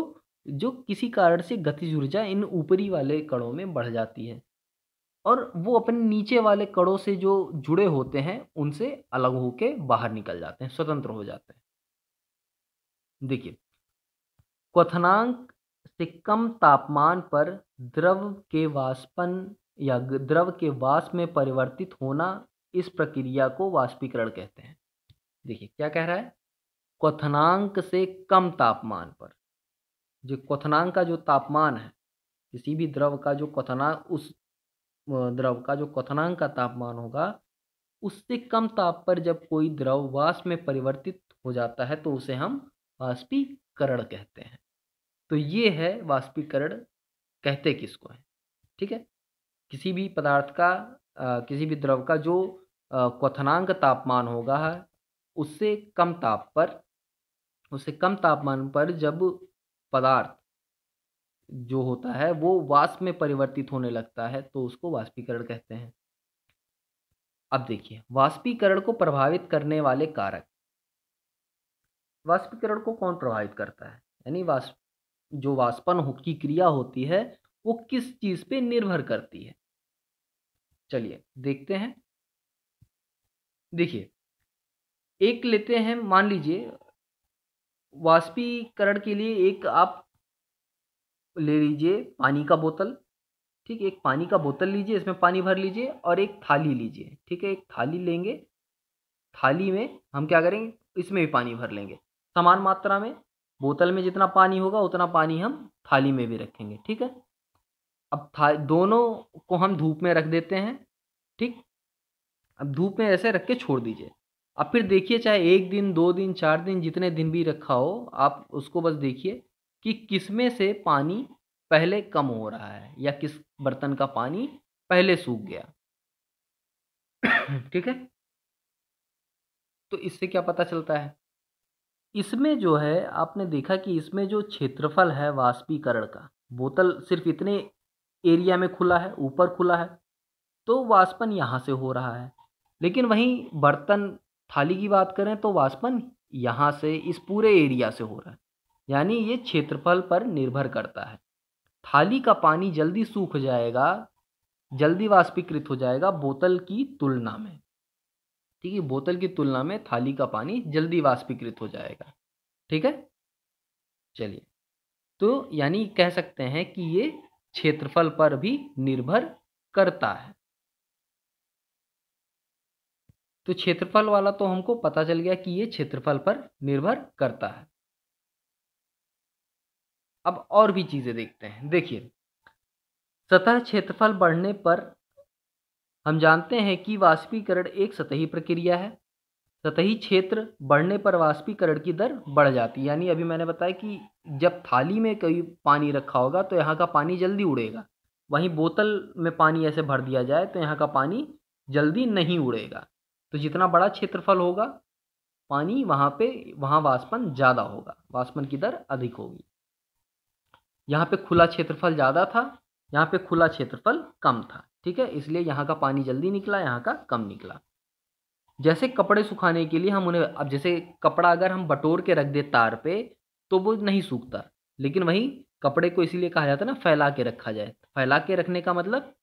जो किसी कारण से गतिज ऊर्जा इन ऊपरी वाले कणों में बढ़ जाती है और वो अपने नीचे वाले कणों से जो जुड़े होते हैं उनसे अलग होकर बाहर निकल जाते हैं स्वतंत्र हो जाते हैं देखिए क्वथनांक से कम तापमान पर द्रव के वाष्पन या द्रव के वाष्प में परिवर्तित होना इस प्रक्रिया को वाष्पीकरण कहते हैं देखिए क्या कह रहा है क्वथनांक से कम तापमान पर जो क्वथनांक का जो तापमान है किसी भी द्रव का जो क्वथनांक उस द्रव का जो क्वथनांक का तापमान होगा उससे कम ताप पर जब कोई द्रव वाष्प में परिवर्तित हो जाता है तो उसे हम वाष्पीकरण कहते हैं तो ये है वाष्पीकरण कहते किसको है ठीक है किसी भी पदार्थ का आ, किसी भी द्रव का जो क्वथनांक तापमान होगा उससे कम ताप पर उससे कम तापमान पर जब पदार्थ जो होता है वो वाष्प में परिवर्तित होने लगता है तो उसको वाष्पीकरण कहते हैं अब देखिए वाष्पीकरण को प्रभावित करने वाले कारक वाष्पीकरण को कौन प्रभावित करता है यानी वाष्प जो वाष्पन की क्रिया होती है वो किस चीज पे निर्भर करती है चलिए देखते हैं देखिए एक लेते हैं मान लीजिए वाष्पीकरण के लिए एक आप ले लीजिए पानी का बोतल ठीक है एक पानी का बोतल लीजिए इसमें पानी भर लीजिए और एक थाली लीजिए ठीक है एक थाली लेंगे थाली में हम क्या करेंगे इसमें भी पानी भर लेंगे समान मात्रा में बोतल में जितना पानी होगा उतना पानी हम थाली में भी रखेंगे ठीक है अब था दोनों को हम धूप में रख देते हैं ठीक अब धूप में ऐसे रख के छोड़ दीजिए अब फिर देखिए चाहे एक दिन दो दिन चार दिन जितने दिन भी रखा हो आप उसको बस देखिए कि किस में से पानी पहले कम हो रहा है या किस बर्तन का पानी पहले सूख गया ठीक है तो इससे क्या पता चलता है इसमें जो है आपने देखा कि इसमें जो क्षेत्रफल है वाष्पीकरण का बोतल सिर्फ इतने एरिया में खुला है ऊपर खुला है तो वाष्पन यहाँ से हो रहा है लेकिन वहीं बर्तन थाली की बात करें तो वाष्पन यहाँ से इस पूरे एरिया से हो रहा है यानी ये क्षेत्रफल पर निर्भर करता है थाली का पानी जल्दी सूख जाएगा जल्दी वाष्पीकृत हो जाएगा बोतल की तुलना में ठीक है बोतल की तुलना में थाली का पानी जल्दी वाष्पीकृत हो जाएगा ठीक है चलिए तो यानी कह सकते हैं कि ये क्षेत्रफल पर भी निर्भर करता है तो क्षेत्रफल वाला तो हमको पता चल गया कि ये क्षेत्रफल पर निर्भर करता है अब और भी चीज़ें देखते हैं देखिए सतह क्षेत्रफल बढ़ने पर हम जानते हैं कि वाष्पीकरण एक सतही प्रक्रिया है सतही क्षेत्र बढ़ने पर वाष्पीकरण की दर बढ़ जाती है यानी अभी मैंने बताया कि जब थाली में कहीं पानी रखा होगा तो यहाँ का पानी जल्दी उड़ेगा वहीं बोतल में पानी ऐसे भर दिया जाए तो यहाँ का पानी जल्दी नहीं उड़ेगा तो जितना बड़ा क्षेत्रफल होगा पानी वहाँ पे वहाँ वाष्पन ज़्यादा होगा वाष्पन की दर अधिक होगी यहाँ पे खुला क्षेत्रफल ज़्यादा था यहाँ पे खुला क्षेत्रफल कम था ठीक है इसलिए यहाँ का पानी जल्दी निकला यहाँ का कम निकला जैसे कपड़े सुखाने के लिए हम उन्हें अब जैसे कपड़ा अगर हम बटोर के रख दे तार पे तो वो नहीं सूखता लेकिन वहीं कपड़े को इसीलिए कहा जाता है ना फैला के रखा जाए फैला के रखने का मतलब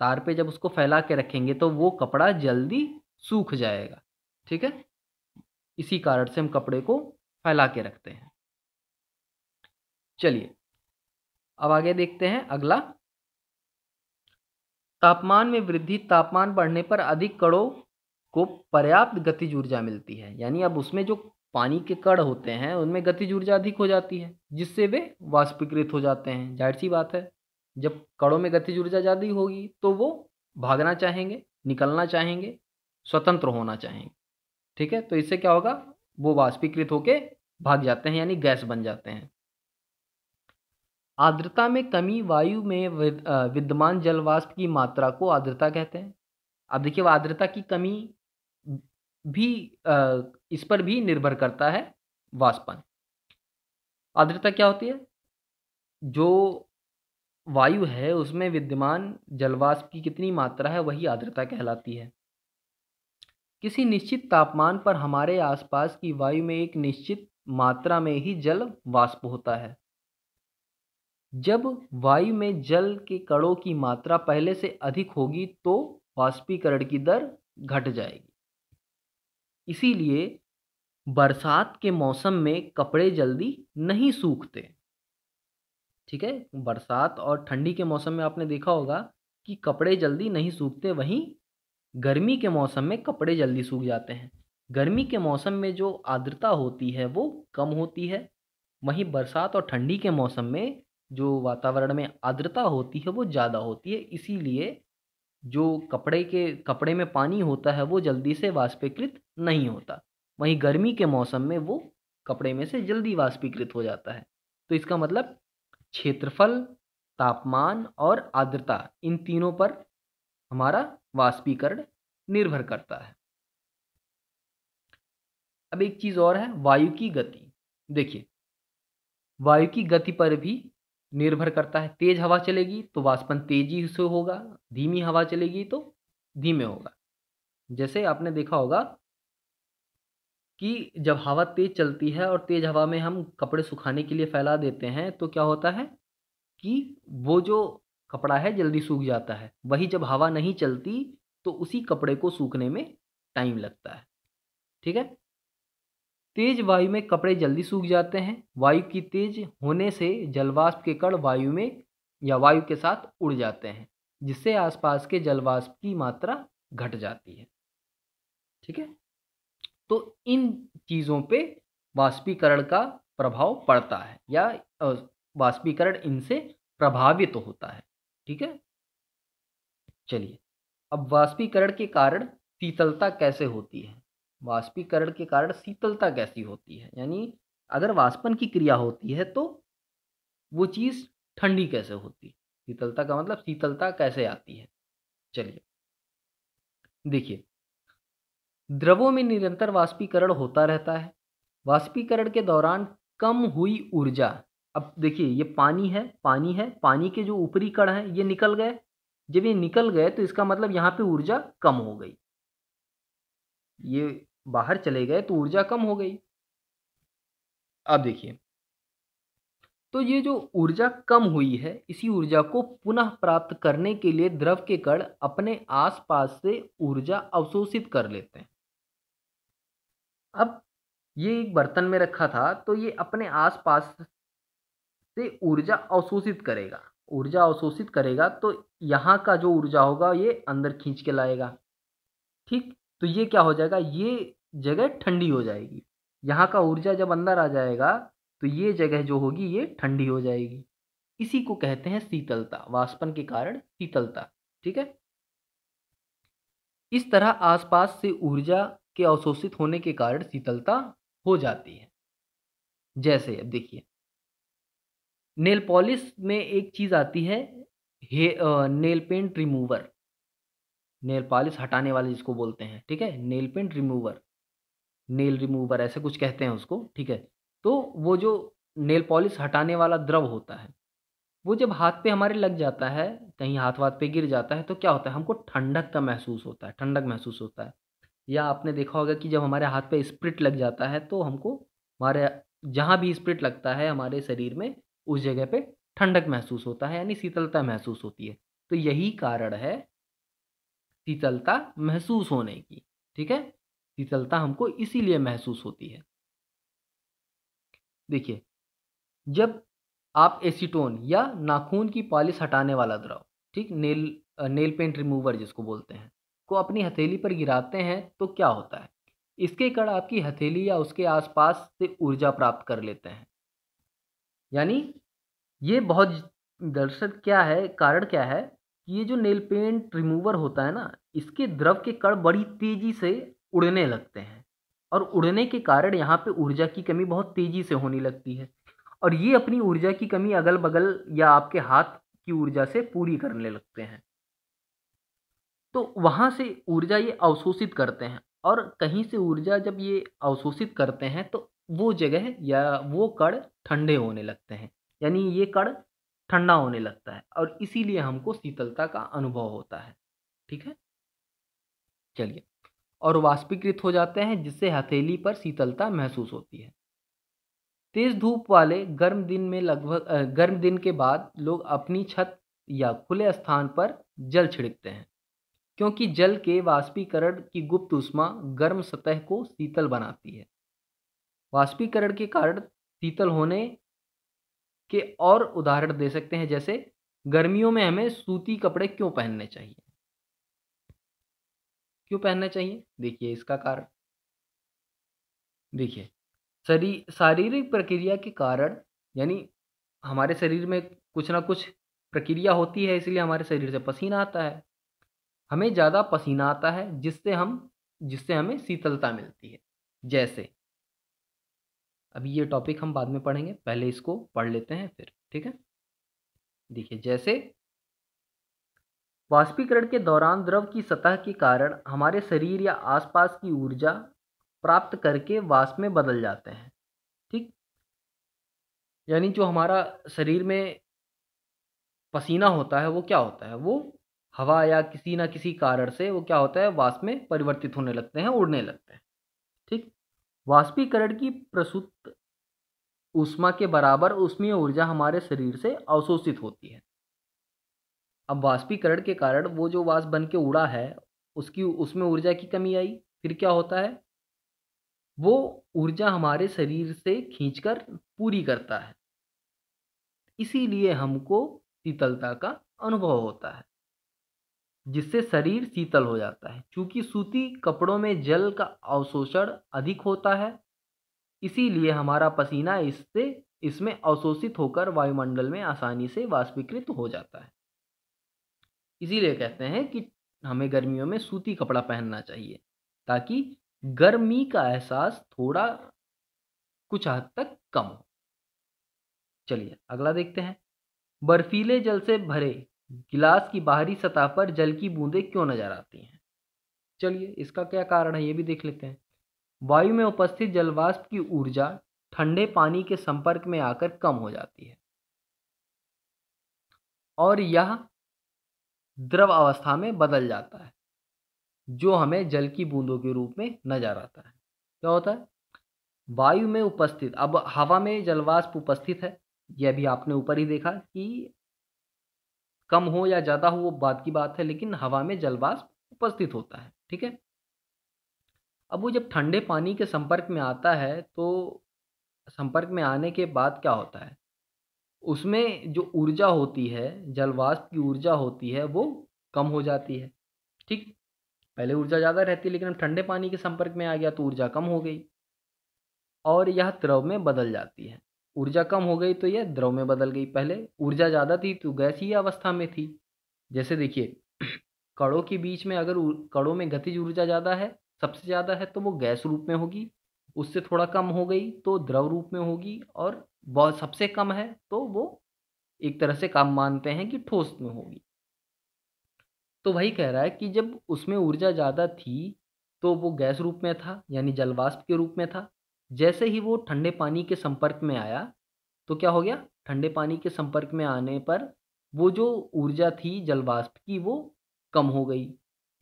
तार पे जब उसको फैला के रखेंगे तो वो कपड़ा जल्दी सूख जाएगा ठीक है इसी कारण से हम कपड़े को फैला के रखते हैं चलिए अब आगे देखते हैं अगला तापमान में वृद्धि तापमान बढ़ने पर अधिक कड़ों को पर्याप्त गतिज ऊर्जा मिलती है यानी अब उसमें जो पानी के कड़ होते हैं उनमें गतिज ऊर्जा अधिक हो जाती है जिससे वे वाष्पीकृत हो जाते हैं जाहिर सी बात है जब कड़ों में गतिज ऊर्जा ज़्यादा होगी तो वो भागना चाहेंगे निकलना चाहेंगे स्वतंत्र होना चाहेंगे ठीक है तो इससे क्या होगा वो वाष्पीकृत होके भाग जाते हैं यानी गैस बन जाते हैं आर्द्रता में कमी वायु में विद्यमान जलवाष्प की मात्रा को आर्द्रता कहते हैं अब देखिए आर्द्रता की कमी भी इस पर भी निर्भर करता है वाष्पन आर्द्रता क्या होती है जो वायु है उसमें विद्यमान जलवाष्प की कितनी मात्रा है वही आर्द्रता कहलाती है किसी निश्चित तापमान पर हमारे आसपास की वायु में एक निश्चित मात्रा में ही जल वाष्प होता है जब वायु में जल के कणों की मात्रा पहले से अधिक होगी तो वाष्पीकरण की दर घट जाएगी इसीलिए बरसात के मौसम में कपड़े जल्दी नहीं सूखते ठीक है बरसात और ठंडी के मौसम में आपने देखा होगा कि कपड़े जल्दी नहीं सूखते वहीं गर्मी के मौसम में कपड़े जल्दी सूख जाते हैं गर्मी के मौसम में जो आर्द्रता होती है वो कम होती है वहीं बरसात और ठंडी के मौसम में जो वातावरण में आर्द्रता होती है वो ज़्यादा होती है इसीलिए जो कपड़े के कपड़े में पानी होता है वो जल्दी से वाष्पीकृत नहीं होता वहीं गर्मी के मौसम में वो कपड़े में से जल्दी वाष्पीकृत हो जाता है तो इसका मतलब क्षेत्रफल तापमान और आर्द्रता इन तीनों पर हमारा वाष्पीकरण निर्भर करता है अब एक चीज और है वायु की गति देखिए वायु की गति पर भी निर्भर करता है तेज हवा चलेगी तो वाष्पन तेजी से होगा धीमी हवा चलेगी तो धीमे होगा जैसे आपने देखा होगा कि जब हवा तेज चलती है और तेज हवा में हम कपड़े सुखाने के लिए फैला देते हैं तो क्या होता है कि वो जो कपड़ा है जल्दी सूख जाता है वही जब हवा नहीं चलती तो उसी कपड़े को सूखने में टाइम लगता है ठीक है तेज वायु में कपड़े जल्दी सूख जाते हैं वायु की तेज होने से जलवाष्प के कण वायु में या वायु के साथ उड़ जाते हैं जिससे आसपास के जलवाष्प की मात्रा घट जाती है ठीक है तो इन चीज़ों पे वाष्पीकरण का प्रभाव पड़ता है या वाष्पीकरण इनसे प्रभावित तो होता है ठीक है चलिए अब वाष्पीकरण के कारण शीतलता कैसे होती है वाष्पीकरण के कारण शीतलता कैसी होती है यानी अगर वाष्पन की क्रिया होती है तो वो चीज़ ठंडी कैसे होती है शीतलता का मतलब शीतलता कैसे आती है चलिए देखिए द्रवों में निरंतर वाष्पीकरण होता रहता है वाष्पीकरण के दौरान कम हुई ऊर्जा अब देखिए ये पानी है पानी है पानी के जो ऊपरी कण है ये निकल गए जब ये निकल गए तो इसका मतलब यहाँ पे ऊर्जा कम हो गई ये बाहर चले गए तो ऊर्जा कम हो गई अब देखिए तो ये जो ऊर्जा कम हुई है इसी ऊर्जा को पुनः प्राप्त करने के लिए द्रव के कण अपने आसपास से ऊर्जा अवशोषित कर लेते हैं अब ये एक बर्तन में रखा था तो ये अपने आसपास से ऊर्जा अवशोषित करेगा ऊर्जा अवशोषित करेगा तो यहाँ का जो ऊर्जा होगा ये अंदर खींच के लाएगा ठीक तो ये क्या हो जाएगा ये जगह ठंडी हो जाएगी यहाँ का ऊर्जा जब अंदर आ जाएगा तो ये जगह जो होगी ये ठंडी हो जाएगी इसी को कहते हैं शीतलता वाष्पन के कारण शीतलता ठीक है इस तरह आसपास से ऊर्जा के अवशोषित होने के कारण शीतलता हो जाती है जैसे अब देखिए नेल पॉलिश में एक चीज़ आती है हे nail paint remover nail polish हटाने वाले जिसको बोलते हैं ठीक है nail paint remover nail remover ऐसे कुछ कहते हैं उसको ठीक है तो वो जो नेल पॉलिश हटाने वाला द्रव होता है वो जब हाथ पे हमारे लग जाता है कहीं हाथ वाथ पे गिर जाता है तो क्या होता है हमको ठंडक का महसूस होता है ठंडक महसूस होता है या आपने देखा होगा कि जब हमारे हाथ पे स्प्रिट लग जाता है तो हमको हमारे जहाँ भी स्प्रिट लगता है हमारे शरीर में उस जगह पे ठंडक महसूस होता है यानी शीतलता महसूस होती है तो यही कारण है शीतलता महसूस होने की ठीक है शीतलता हमको इसीलिए महसूस होती है देखिए जब आप एसीटोन या नाखून की पॉलिश हटाने वाला द्रव ठीक नेल नेल पेंट रिमूवर जिसको बोलते हैं को अपनी हथेली पर गिराते हैं तो क्या होता है इसके कण आपकी हथेली या उसके आसपास से ऊर्जा प्राप्त कर लेते हैं यानी ये बहुत दर्शक क्या है कारण क्या है कि ये जो नेल पेंट रिमूवर होता है ना इसके द्रव के कण बड़ी तेज़ी से उड़ने लगते हैं और उड़ने के कारण यहाँ पे ऊर्जा की कमी बहुत तेज़ी से होने लगती है और ये अपनी ऊर्जा की कमी अगल बगल या आपके हाथ की ऊर्जा से पूरी करने लगते हैं तो वहाँ से ऊर्जा ये अवशोषित करते हैं और कहीं से ऊर्जा जब ये अवशोषित करते हैं तो वो जगह या वो कण ठंडे होने लगते हैं यानी ये कण ठंडा होने लगता है और इसीलिए हमको शीतलता का अनुभव होता है ठीक है चलिए और वाष्पीकृत हो जाते हैं जिससे हथेली पर शीतलता महसूस होती है तेज धूप वाले गर्म दिन में लगभग गर्म दिन के बाद लोग अपनी छत या खुले स्थान पर जल छिड़कते हैं क्योंकि जल के वाष्पीकरण की गुप्त उष्मा गर्म सतह को शीतल बनाती है वाष्पीकरण के कारण शीतल होने के और उदाहरण दे सकते हैं जैसे गर्मियों में हमें सूती कपड़े क्यों पहनने चाहिए क्यों पहनने चाहिए देखिए इसका कारण देखिए शरीर शारीरिक प्रक्रिया के कारण यानी हमारे शरीर में कुछ ना कुछ प्रक्रिया होती है इसलिए हमारे शरीर से पसीना आता है हमें ज़्यादा पसीना आता है जिससे हम जिससे हमें शीतलता मिलती है जैसे अभी ये टॉपिक हम बाद में पढ़ेंगे पहले इसको पढ़ लेते हैं फिर ठीक है देखिए जैसे वाष्पीकरण के दौरान द्रव की सतह के कारण हमारे शरीर या आसपास की ऊर्जा प्राप्त करके वाष्प में बदल जाते हैं ठीक यानी जो हमारा शरीर में पसीना होता है वो क्या होता है वो हवा या किसी ना किसी कारण से वो क्या होता है वाष्प में परिवर्तित होने लगते हैं उड़ने लगते हैं वाष्पीकरण की प्रसुत ऊष्मा के बराबर उसमें ऊर्जा हमारे शरीर से अवशोषित होती है अब वाष्पीकरण के कारण वो जो वाष्प बन के उड़ा है उसकी उसमें ऊर्जा की कमी आई फिर क्या होता है वो ऊर्जा हमारे शरीर से खींचकर पूरी करता है इसीलिए हमको शीतलता का अनुभव होता है जिससे शरीर शीतल हो जाता है चूंकि सूती कपड़ों में जल का अवशोषण अधिक होता है इसीलिए हमारा पसीना इससे इसमें अवशोषित होकर वायुमंडल में आसानी से वाष्पीकृत हो जाता है इसीलिए कहते हैं कि हमें गर्मियों में सूती कपड़ा पहनना चाहिए ताकि गर्मी का एहसास थोड़ा कुछ हद तक कम हो चलिए अगला देखते हैं बर्फीले जल से भरे गिलास की बाहरी सतह पर जल की बूंदें क्यों नजर आती हैं चलिए इसका क्या कारण है ये भी देख लेते हैं वायु में उपस्थित जलवाष्प की ऊर्जा ठंडे पानी के संपर्क में आकर कम हो जाती है और यह द्रव अवस्था में बदल जाता है जो हमें जल की बूंदों के रूप में नजर आता है क्या होता है वायु में उपस्थित अब हवा में जलवाष्प उपस्थित है यह भी आपने ऊपर ही देखा कि कम हो या ज़्यादा हो वो बात की बात है लेकिन हवा में जलवाष्प उपस्थित होता है ठीक है अब वो जब ठंडे पानी के संपर्क में आता है तो संपर्क में आने के बाद क्या होता है उसमें जो ऊर्जा होती है जलवाष्प की ऊर्जा होती है वो कम हो जाती है ठीक पहले ऊर्जा ज़्यादा रहती है लेकिन अब ठंडे पानी के संपर्क में आ गया तो ऊर्जा कम हो गई और यह द्रव में बदल जाती है ऊर्जा कम हो गई तो यह द्रव में बदल गई पहले ऊर्जा ज़्यादा थी तो गैस ही अवस्था में थी जैसे देखिए कड़ों के बीच में अगर कड़ों में गतिज ऊर्जा ज़्यादा है सबसे ज़्यादा है तो वो गैस रूप में होगी उससे थोड़ा कम हो गई तो द्रव रूप में होगी और बहुत सबसे कम है तो वो एक तरह से काम मानते हैं कि ठोस में होगी तो वही कह रहा है कि जब उसमें ऊर्जा ज़्यादा थी तो वो गैस रूप में था यानी जलवाष्प के रूप में था जैसे ही वो ठंडे पानी के संपर्क में आया तो क्या हो गया ठंडे पानी के संपर्क में आने पर वो जो ऊर्जा थी जलवाष्प की वो कम हो गई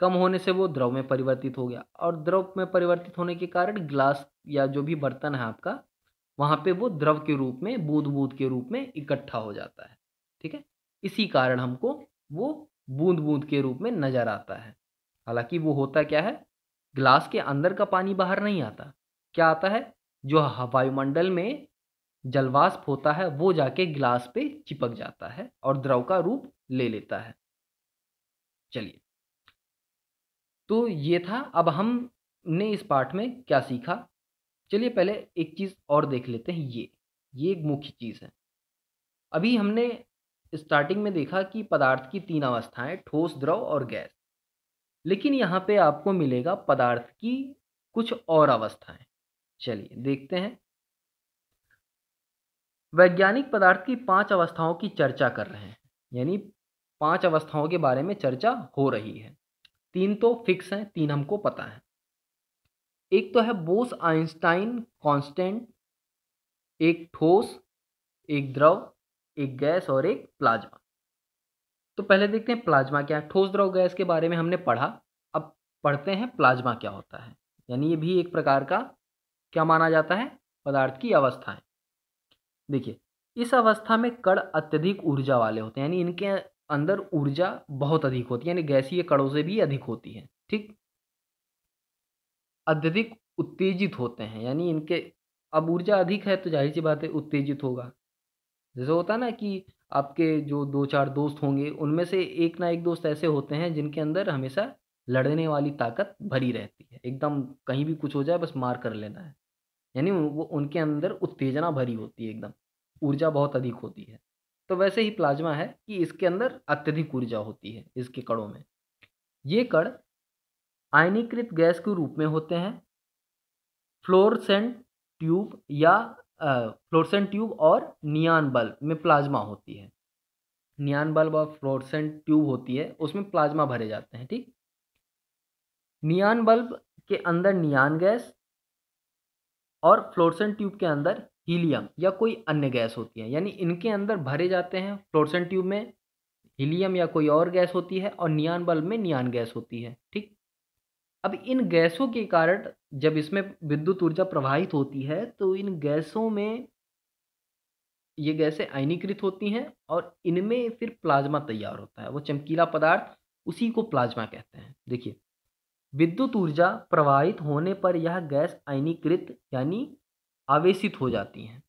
कम होने से वो द्रव में परिवर्तित हो गया और द्रव में परिवर्तित होने के कारण ग्लास या जो भी बर्तन है आपका वहाँ पे वो द्रव के रूप में बूंद बूंद के रूप में इकट्ठा हो जाता है ठीक है इसी कारण हमको वो बूंद बूंद के रूप में नज़र आता है हालांकि वो होता क्या है ग्लास के अंदर का पानी बाहर नहीं आता क्या आता है जो वायुमंडल में जलवाष्प होता है वो जाके गिलास पे चिपक जाता है और द्रव का रूप ले लेता है चलिए तो ये था अब हमने इस पाठ में क्या सीखा चलिए पहले एक चीज़ और देख लेते हैं ये ये एक मुख्य चीज़ है अभी हमने स्टार्टिंग में देखा कि पदार्थ की तीन अवस्थाएं ठोस द्रव और गैस लेकिन यहाँ पे आपको मिलेगा पदार्थ की कुछ और अवस्थाएं चलिए देखते हैं वैज्ञानिक पदार्थ की पांच अवस्थाओं की चर्चा कर रहे हैं यानी पांच अवस्थाओं के बारे में चर्चा हो रही है तीन तो फिक्स हैं तीन हमको पता है एक तो है बोस आइंस्टाइन कांस्टेंट एक ठोस एक द्रव एक गैस और एक प्लाज्मा तो पहले देखते हैं प्लाज्मा क्या है ठोस द्रव गैस के बारे में हमने पढ़ा अब पढ़ते हैं प्लाज्मा क्या होता है यानी ये भी एक प्रकार का क्या माना जाता है पदार्थ की अवस्थाएं देखिए इस अवस्था में कण अत्यधिक ऊर्जा वाले होते हैं यानी इनके अंदर ऊर्जा बहुत अधिक होती है यानी गैसीय कणों से भी अधिक होती है ठीक अत्यधिक उत्तेजित होते हैं यानी इनके अब ऊर्जा अधिक है तो जाहिर सी बात है उत्तेजित होगा जैसे होता है ना कि आपके जो दो चार दोस्त होंगे उनमें से एक ना एक दोस्त ऐसे होते हैं जिनके अंदर हमेशा लड़ने वाली ताकत भरी रहती है एकदम कहीं भी कुछ हो जाए बस मार कर लेना है यानी वो उनके अंदर उत्तेजना भरी होती है एकदम ऊर्जा बहुत अधिक होती है तो वैसे ही प्लाज्मा है कि इसके अंदर अत्यधिक ऊर्जा होती है इसके कणों में ये कण आयनीकृत गैस के रूप में होते हैं फ्लोरसेंट ट्यूब या फ्लोरसेंट ट्यूब और नियान बल्ब में प्लाज्मा होती है नियान बल्ब और फ्लोरसेंट ट्यूब होती है उसमें प्लाज्मा भरे जाते हैं ठीक नियान बल्ब के अंदर नियान गैस और फ्लोरसेंट ट्यूब के अंदर हीलियम या कोई अन्य गैस होती है यानी इनके अंदर भरे जाते हैं फ्लोरसेंट ट्यूब में हीलियम या कोई और गैस होती है और नियान बल्ब में नियान गैस होती है ठीक अब इन गैसों के कारण जब इसमें विद्युत ऊर्जा प्रवाहित होती है तो इन गैसों में ये गैसें आयनीकृत होती हैं और इनमें फिर प्लाज्मा तैयार होता है वो चमकीला पदार्थ उसी को प्लाज्मा कहते हैं देखिए विद्युत ऊर्जा प्रवाहित होने पर यह गैस आयनीकृत यानी आवेशित हो जाती है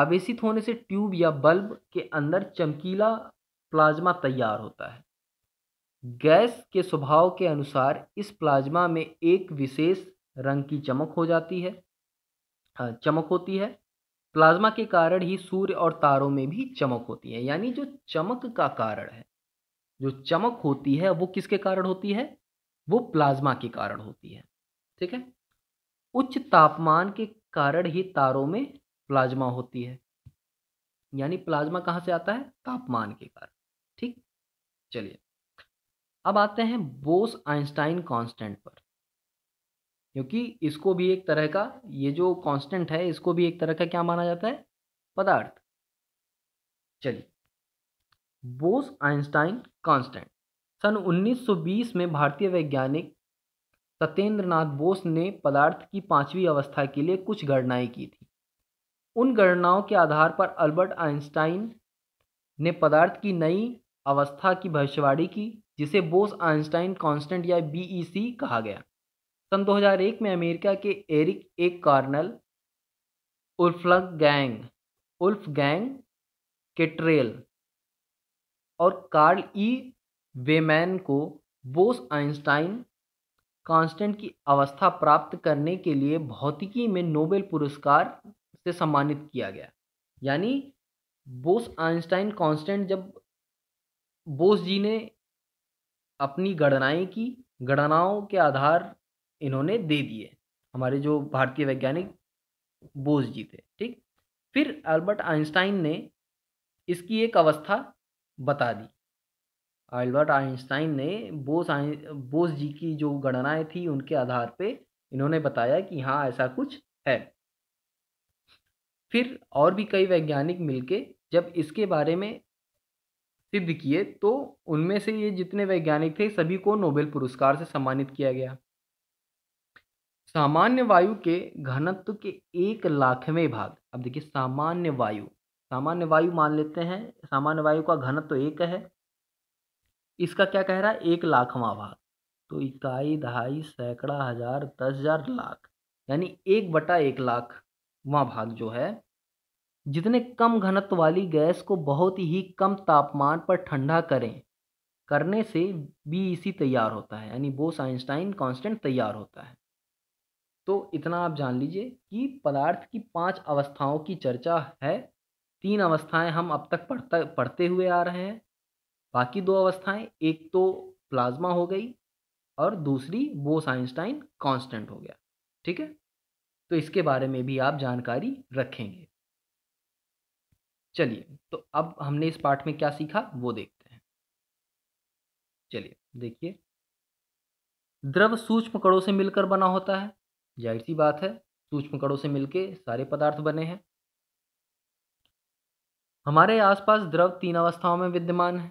आवेशित होने से ट्यूब या बल्ब के अंदर चमकीला प्लाज्मा तैयार होता है गैस के स्वभाव के अनुसार इस प्लाज्मा में एक विशेष रंग की चमक हो जाती है हाँ, चमक होती है प्लाज्मा के कारण ही सूर्य और तारों में भी चमक होती है यानी जो चमक का कारण है जो चमक होती है वो किसके कारण होती है वो प्लाज्मा के कारण होती है ठीक है उच्च तापमान के कारण ही तारों में प्लाज्मा होती है यानी प्लाज्मा कहाँ से आता है तापमान के कारण ठीक चलिए अब आते हैं बोस आइंस्टाइन कांस्टेंट पर क्योंकि इसको भी एक तरह का ये जो कांस्टेंट है इसको भी एक तरह का क्या माना जाता है पदार्थ चलिए बोस आइंस्टाइन कांस्टेंट सन 1920 में भारतीय वैज्ञानिक सत्येंद्र बोस ने पदार्थ की पांचवी अवस्था के लिए कुछ गणनाएं की थी उन गणनाओं के आधार पर अल्बर्ट आइंस्टाइन ने पदार्थ की नई अवस्था की भविष्यवाणी की जिसे बोस आइंस्टाइन कांस्टेंट या बीईसी कहा गया सन 2001 में अमेरिका के Eric A Cornell Wolfgang Wolfgang Ketterle और कार्ल ई वेमैन को बोस आइंस्टाइन कांस्टेंट की अवस्था प्राप्त करने के लिए भौतिकी में नोबेल पुरस्कार से सम्मानित किया गया यानी बोस आइंस्टाइन कांस्टेंट जब बोस जी ने अपनी गणनाएं की गणनाओं के आधार इन्होंने दे दिए हमारे जो भारतीय वैज्ञानिक बोस जी थे ठीक फिर अल्बर्ट आइंस्टाइन ने इसकी एक अवस्था बता दी अल्बर्ट आइंस्टाइन ने बोस बोस जी की जो गणनाएं थी उनके आधार पे इन्होंने बताया कि हाँ ऐसा कुछ है फिर और भी कई वैज्ञानिक मिलके जब इसके बारे में सिद्ध किए तो उनमें से ये जितने वैज्ञानिक थे सभी को नोबेल पुरस्कार से सम्मानित किया गया सामान्य वायु के घनत्व के एक लाखवें भाग अब देखिए सामान्य वायु सामान्य वायु मान लेते हैं सामान्य वायु का घनत्व एक है इसका क्या कह रहा है एक लाखवा भाग तो इकाई दहाई सैकड़ा हजार दस हजार लाख यानी एक बटा एक लाख वहाँ भाग जो है जितने कम घनत्व वाली गैस को बहुत ही कम तापमान पर ठंडा करें करने से बी तैयार होता है यानी बोस आइंस्टाइन कांस्टेंट तैयार होता है तो इतना आप जान लीजिए कि पदार्थ की पांच अवस्थाओं की चर्चा है तीन अवस्थाएं हम अब तक पढ़ते पढ़ते हुए आ रहे हैं बाकी दो अवस्थाएं एक तो प्लाज्मा हो गई और दूसरी बोस आइंस्टाइन कांस्टेंट हो गया ठीक है तो इसके बारे में भी आप जानकारी रखेंगे चलिए तो अब हमने इस पाठ में क्या सीखा वो देखते हैं चलिए देखिए द्रव सूक्ष्म कणों से मिलकर बना होता है जाहिर सी बात है सूक्ष्म कणों से मिलके सारे पदार्थ बने हैं हमारे आसपास द्रव तीन अवस्थाओं में विद्यमान है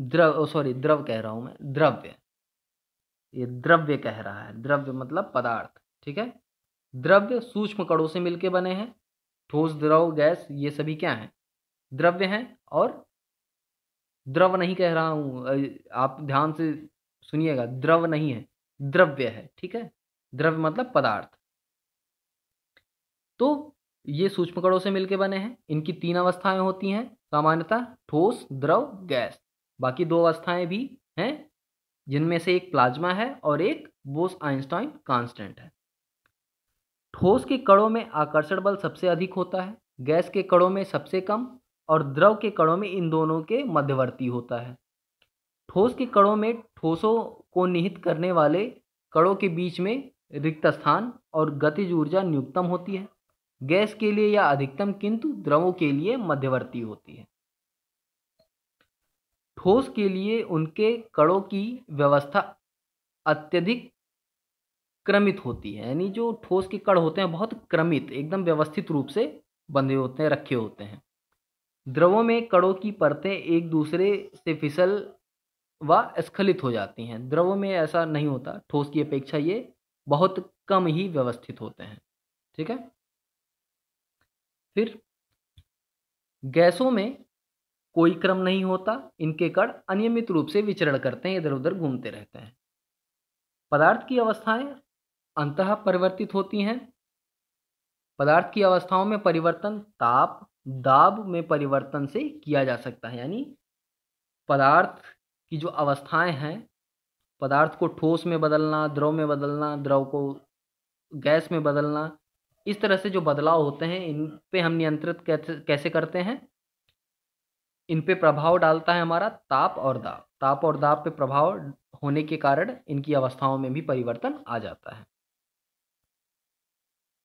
द्रव सॉरी द्रव कह रहा हूँ मैं द्रव्य ये द्रव्य कह रहा है द्रव्य मतलब पदार्थ ठीक है द्रव्य सूक्ष्म कणों से मिलके बने हैं ठोस द्रव गैस ये सभी क्या हैं द्रव्य हैं और द्रव नहीं कह रहा हूँ आप ध्यान से सुनिएगा द्रव नहीं है द्रव्य है ठीक है द्रव्य मतलब पदार्थ तो ये सूक्ष्म कणों से मिलके बने हैं इनकी तीन अवस्थाएं होती हैं सामान्यतः ठोस द्रव गैस बाकी दो अवस्थाएं भी हैं जिनमें से एक प्लाज्मा है और एक बोस आइंस्टाइन कांस्टेंट है ठोस के कणों में आकर्षण बल सबसे अधिक होता है गैस के कणों में सबसे कम और द्रव के कणों में इन दोनों के मध्यवर्ती होता है ठोस के कणों में ठोसों को निहित करने वाले कणों के बीच में रिक्त स्थान और गतिज ऊर्जा न्यूनतम होती है गैस के लिए यह अधिकतम किंतु द्रवों के लिए मध्यवर्ती होती है ठोस के लिए उनके कणों की व्यवस्था अत्यधिक क्रमित होती है यानी जो ठोस के कण होते हैं बहुत क्रमित एकदम व्यवस्थित रूप से बंधे होते हैं रखे होते हैं द्रवों में कणों की परतें एक दूसरे से फिसल व स्खलित हो जाती हैं द्रवों में ऐसा नहीं होता ठोस की अपेक्षा ये बहुत कम ही व्यवस्थित होते हैं ठीक है फिर गैसों में कोई क्रम नहीं होता इनके कण अनियमित रूप से विचरण करते हैं इधर उधर घूमते रहते हैं पदार्थ की अवस्थाएं अंत परिवर्तित होती हैं पदार्थ की अवस्थाओं में परिवर्तन ताप दाब में परिवर्तन से किया जा सकता है यानी पदार्थ की जो अवस्थाएं हैं पदार्थ को ठोस में बदलना द्रव में बदलना द्रव को गैस में बदलना इस तरह से जो बदलाव होते हैं इन पे हम नियंत्रित कैसे करते हैं इन पे प्रभाव डालता है हमारा ताप और दाब ताप और दाब पे प्रभाव होने के कारण इनकी अवस्थाओं में भी परिवर्तन आ जाता है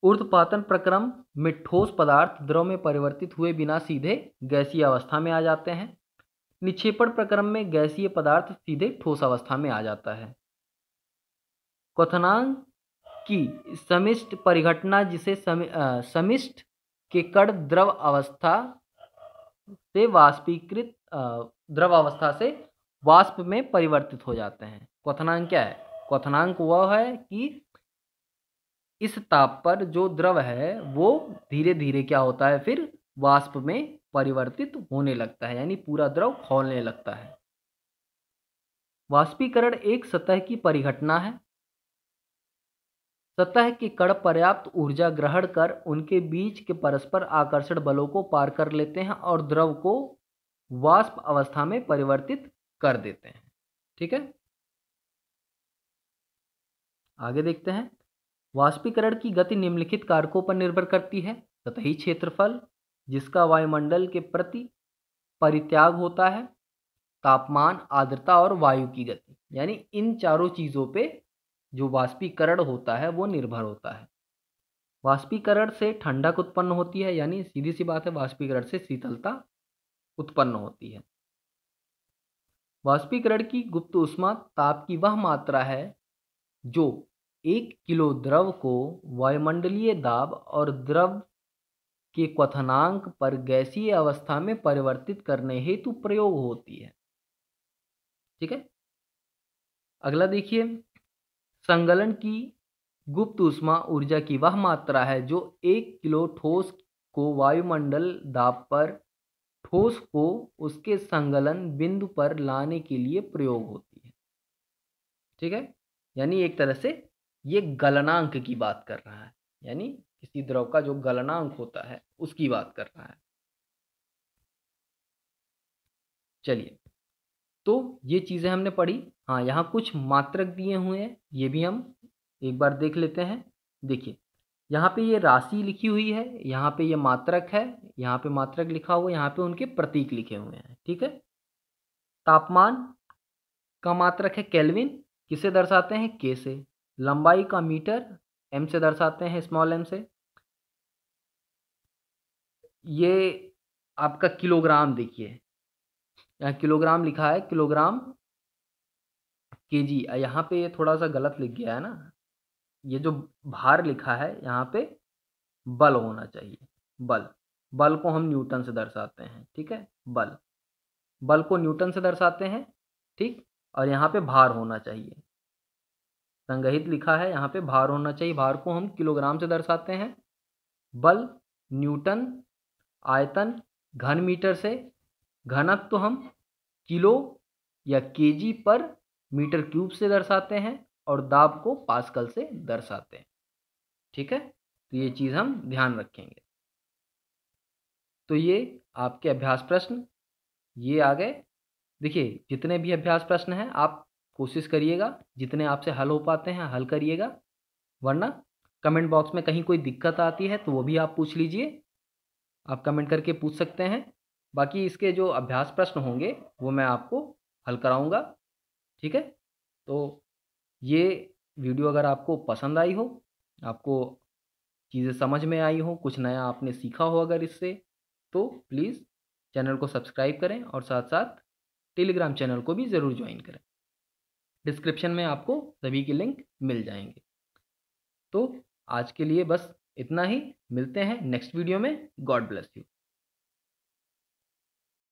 ऊर्धपातन प्रक्रम में ठोस पदार्थ द्रव में परिवर्तित हुए बिना सीधे गैसीय अवस्था में आ जाते हैं निक्षेपण प्रक्रम में गैसीय पदार्थ सीधे ठोस अवस्था में आ जाता है क्वथनांग की समिष्ट परिघटना जिसे समिष्ट के कण द्रव अवस्था से वाष्पीकृत द्रवावस्था से वाष्प में परिवर्तित हो जाते हैं क्वथनांक क्या है क्वथनांक वह है कि इस ताप पर जो द्रव है वो धीरे धीरे क्या होता है फिर वाष्प में परिवर्तित होने लगता है यानी पूरा द्रव खोलने लगता है वाष्पीकरण एक सतह की परिघटना है सतह की कण पर्याप्त ऊर्जा ग्रहण कर उनके बीच के परस्पर आकर्षण बलों को पार कर लेते हैं और द्रव को वाष्प अवस्था में परिवर्तित कर देते हैं ठीक है आगे देखते हैं वाष्पीकरण की गति निम्नलिखित कारकों पर निर्भर करती है सतही क्षेत्रफल जिसका वायुमंडल के प्रति परित्याग होता है तापमान आर्द्रता और वायु की गति यानी इन चारों चीज़ों पे जो वाष्पीकरण होता है वो निर्भर होता है वाष्पीकरण से ठंडक उत्पन्न होती है यानी सीधी सी बात है वाष्पीकरण से शीतलता उत्पन्न होती है वाष्पीकरण की गुप्त उष्मा ताप की वह मात्रा है जो एक किलो द्रव को वायुमंडलीय दाब और द्रव के क्वथनांक पर गैसीय अवस्था में परिवर्तित करने हेतु प्रयोग होती है ठीक है अगला देखिए संगलन की गुप्त ऊष्मा ऊर्जा की वह मात्रा है जो एक किलो ठोस को वायुमंडल दाब पर ठोस को उसके संगलन बिंदु पर लाने के लिए प्रयोग होती है ठीक है यानी एक तरह से ये गलनांक की बात कर रहा है यानी किसी द्रव का जो गलनांक होता है उसकी बात कर रहा है चलिए तो ये चीज़ें हमने पढ़ी हाँ यहाँ कुछ मात्रक दिए हुए हैं ये भी हम एक बार देख लेते हैं देखिए यहाँ पे ये राशि लिखी हुई है यहाँ पे ये मात्रक है यहाँ पे मात्रक लिखा हुआ है यहाँ पे उनके प्रतीक लिखे हुए हैं ठीक है तापमान का मात्रक है केल्विन किसे दर्शाते हैं के से लंबाई का मीटर एम से दर्शाते हैं स्मॉल एम से ये आपका किलोग्राम देखिए यहाँ किलोग्राम लिखा है किलोग्राम के जी यहाँ पे थोड़ा सा गलत लिख गया है ना ये जो भार लिखा है यहाँ पे बल होना चाहिए बल बल को हम न्यूटन से दर्शाते हैं ठीक है बल बल को न्यूटन से दर्शाते हैं ठीक और यहाँ पे भार होना चाहिए संग्रहित लिखा है यहाँ पे भार होना चाहिए भार को हम किलोग्राम से दर्शाते हैं बल न्यूटन आयतन घन मीटर से घनत्व तो हम किलो या केजी पर मीटर क्यूब से दर्शाते हैं और दाब को पास्कल से दर्शाते हैं ठीक है तो ये चीज़ हम ध्यान रखेंगे तो ये आपके अभ्यास प्रश्न ये आ गए देखिए जितने भी अभ्यास प्रश्न हैं आप कोशिश करिएगा जितने आपसे हल हो पाते हैं हल करिएगा वरना कमेंट बॉक्स में कहीं कोई दिक्कत आती है तो वो भी आप पूछ लीजिए आप कमेंट करके पूछ सकते हैं बाकी इसके जो अभ्यास प्रश्न होंगे वो मैं आपको हल कराऊंगा ठीक है तो ये वीडियो अगर आपको पसंद आई हो आपको चीज़ें समझ में आई हो कुछ नया आपने सीखा हो अगर इससे तो प्लीज़ चैनल को सब्सक्राइब करें और साथ साथ टेलीग्राम चैनल को भी ज़रूर ज्वाइन करें डिस्क्रिप्शन में आपको सभी के लिंक मिल जाएंगे तो आज के लिए बस इतना ही मिलते हैं नेक्स्ट वीडियो में गॉड ब्लेस यू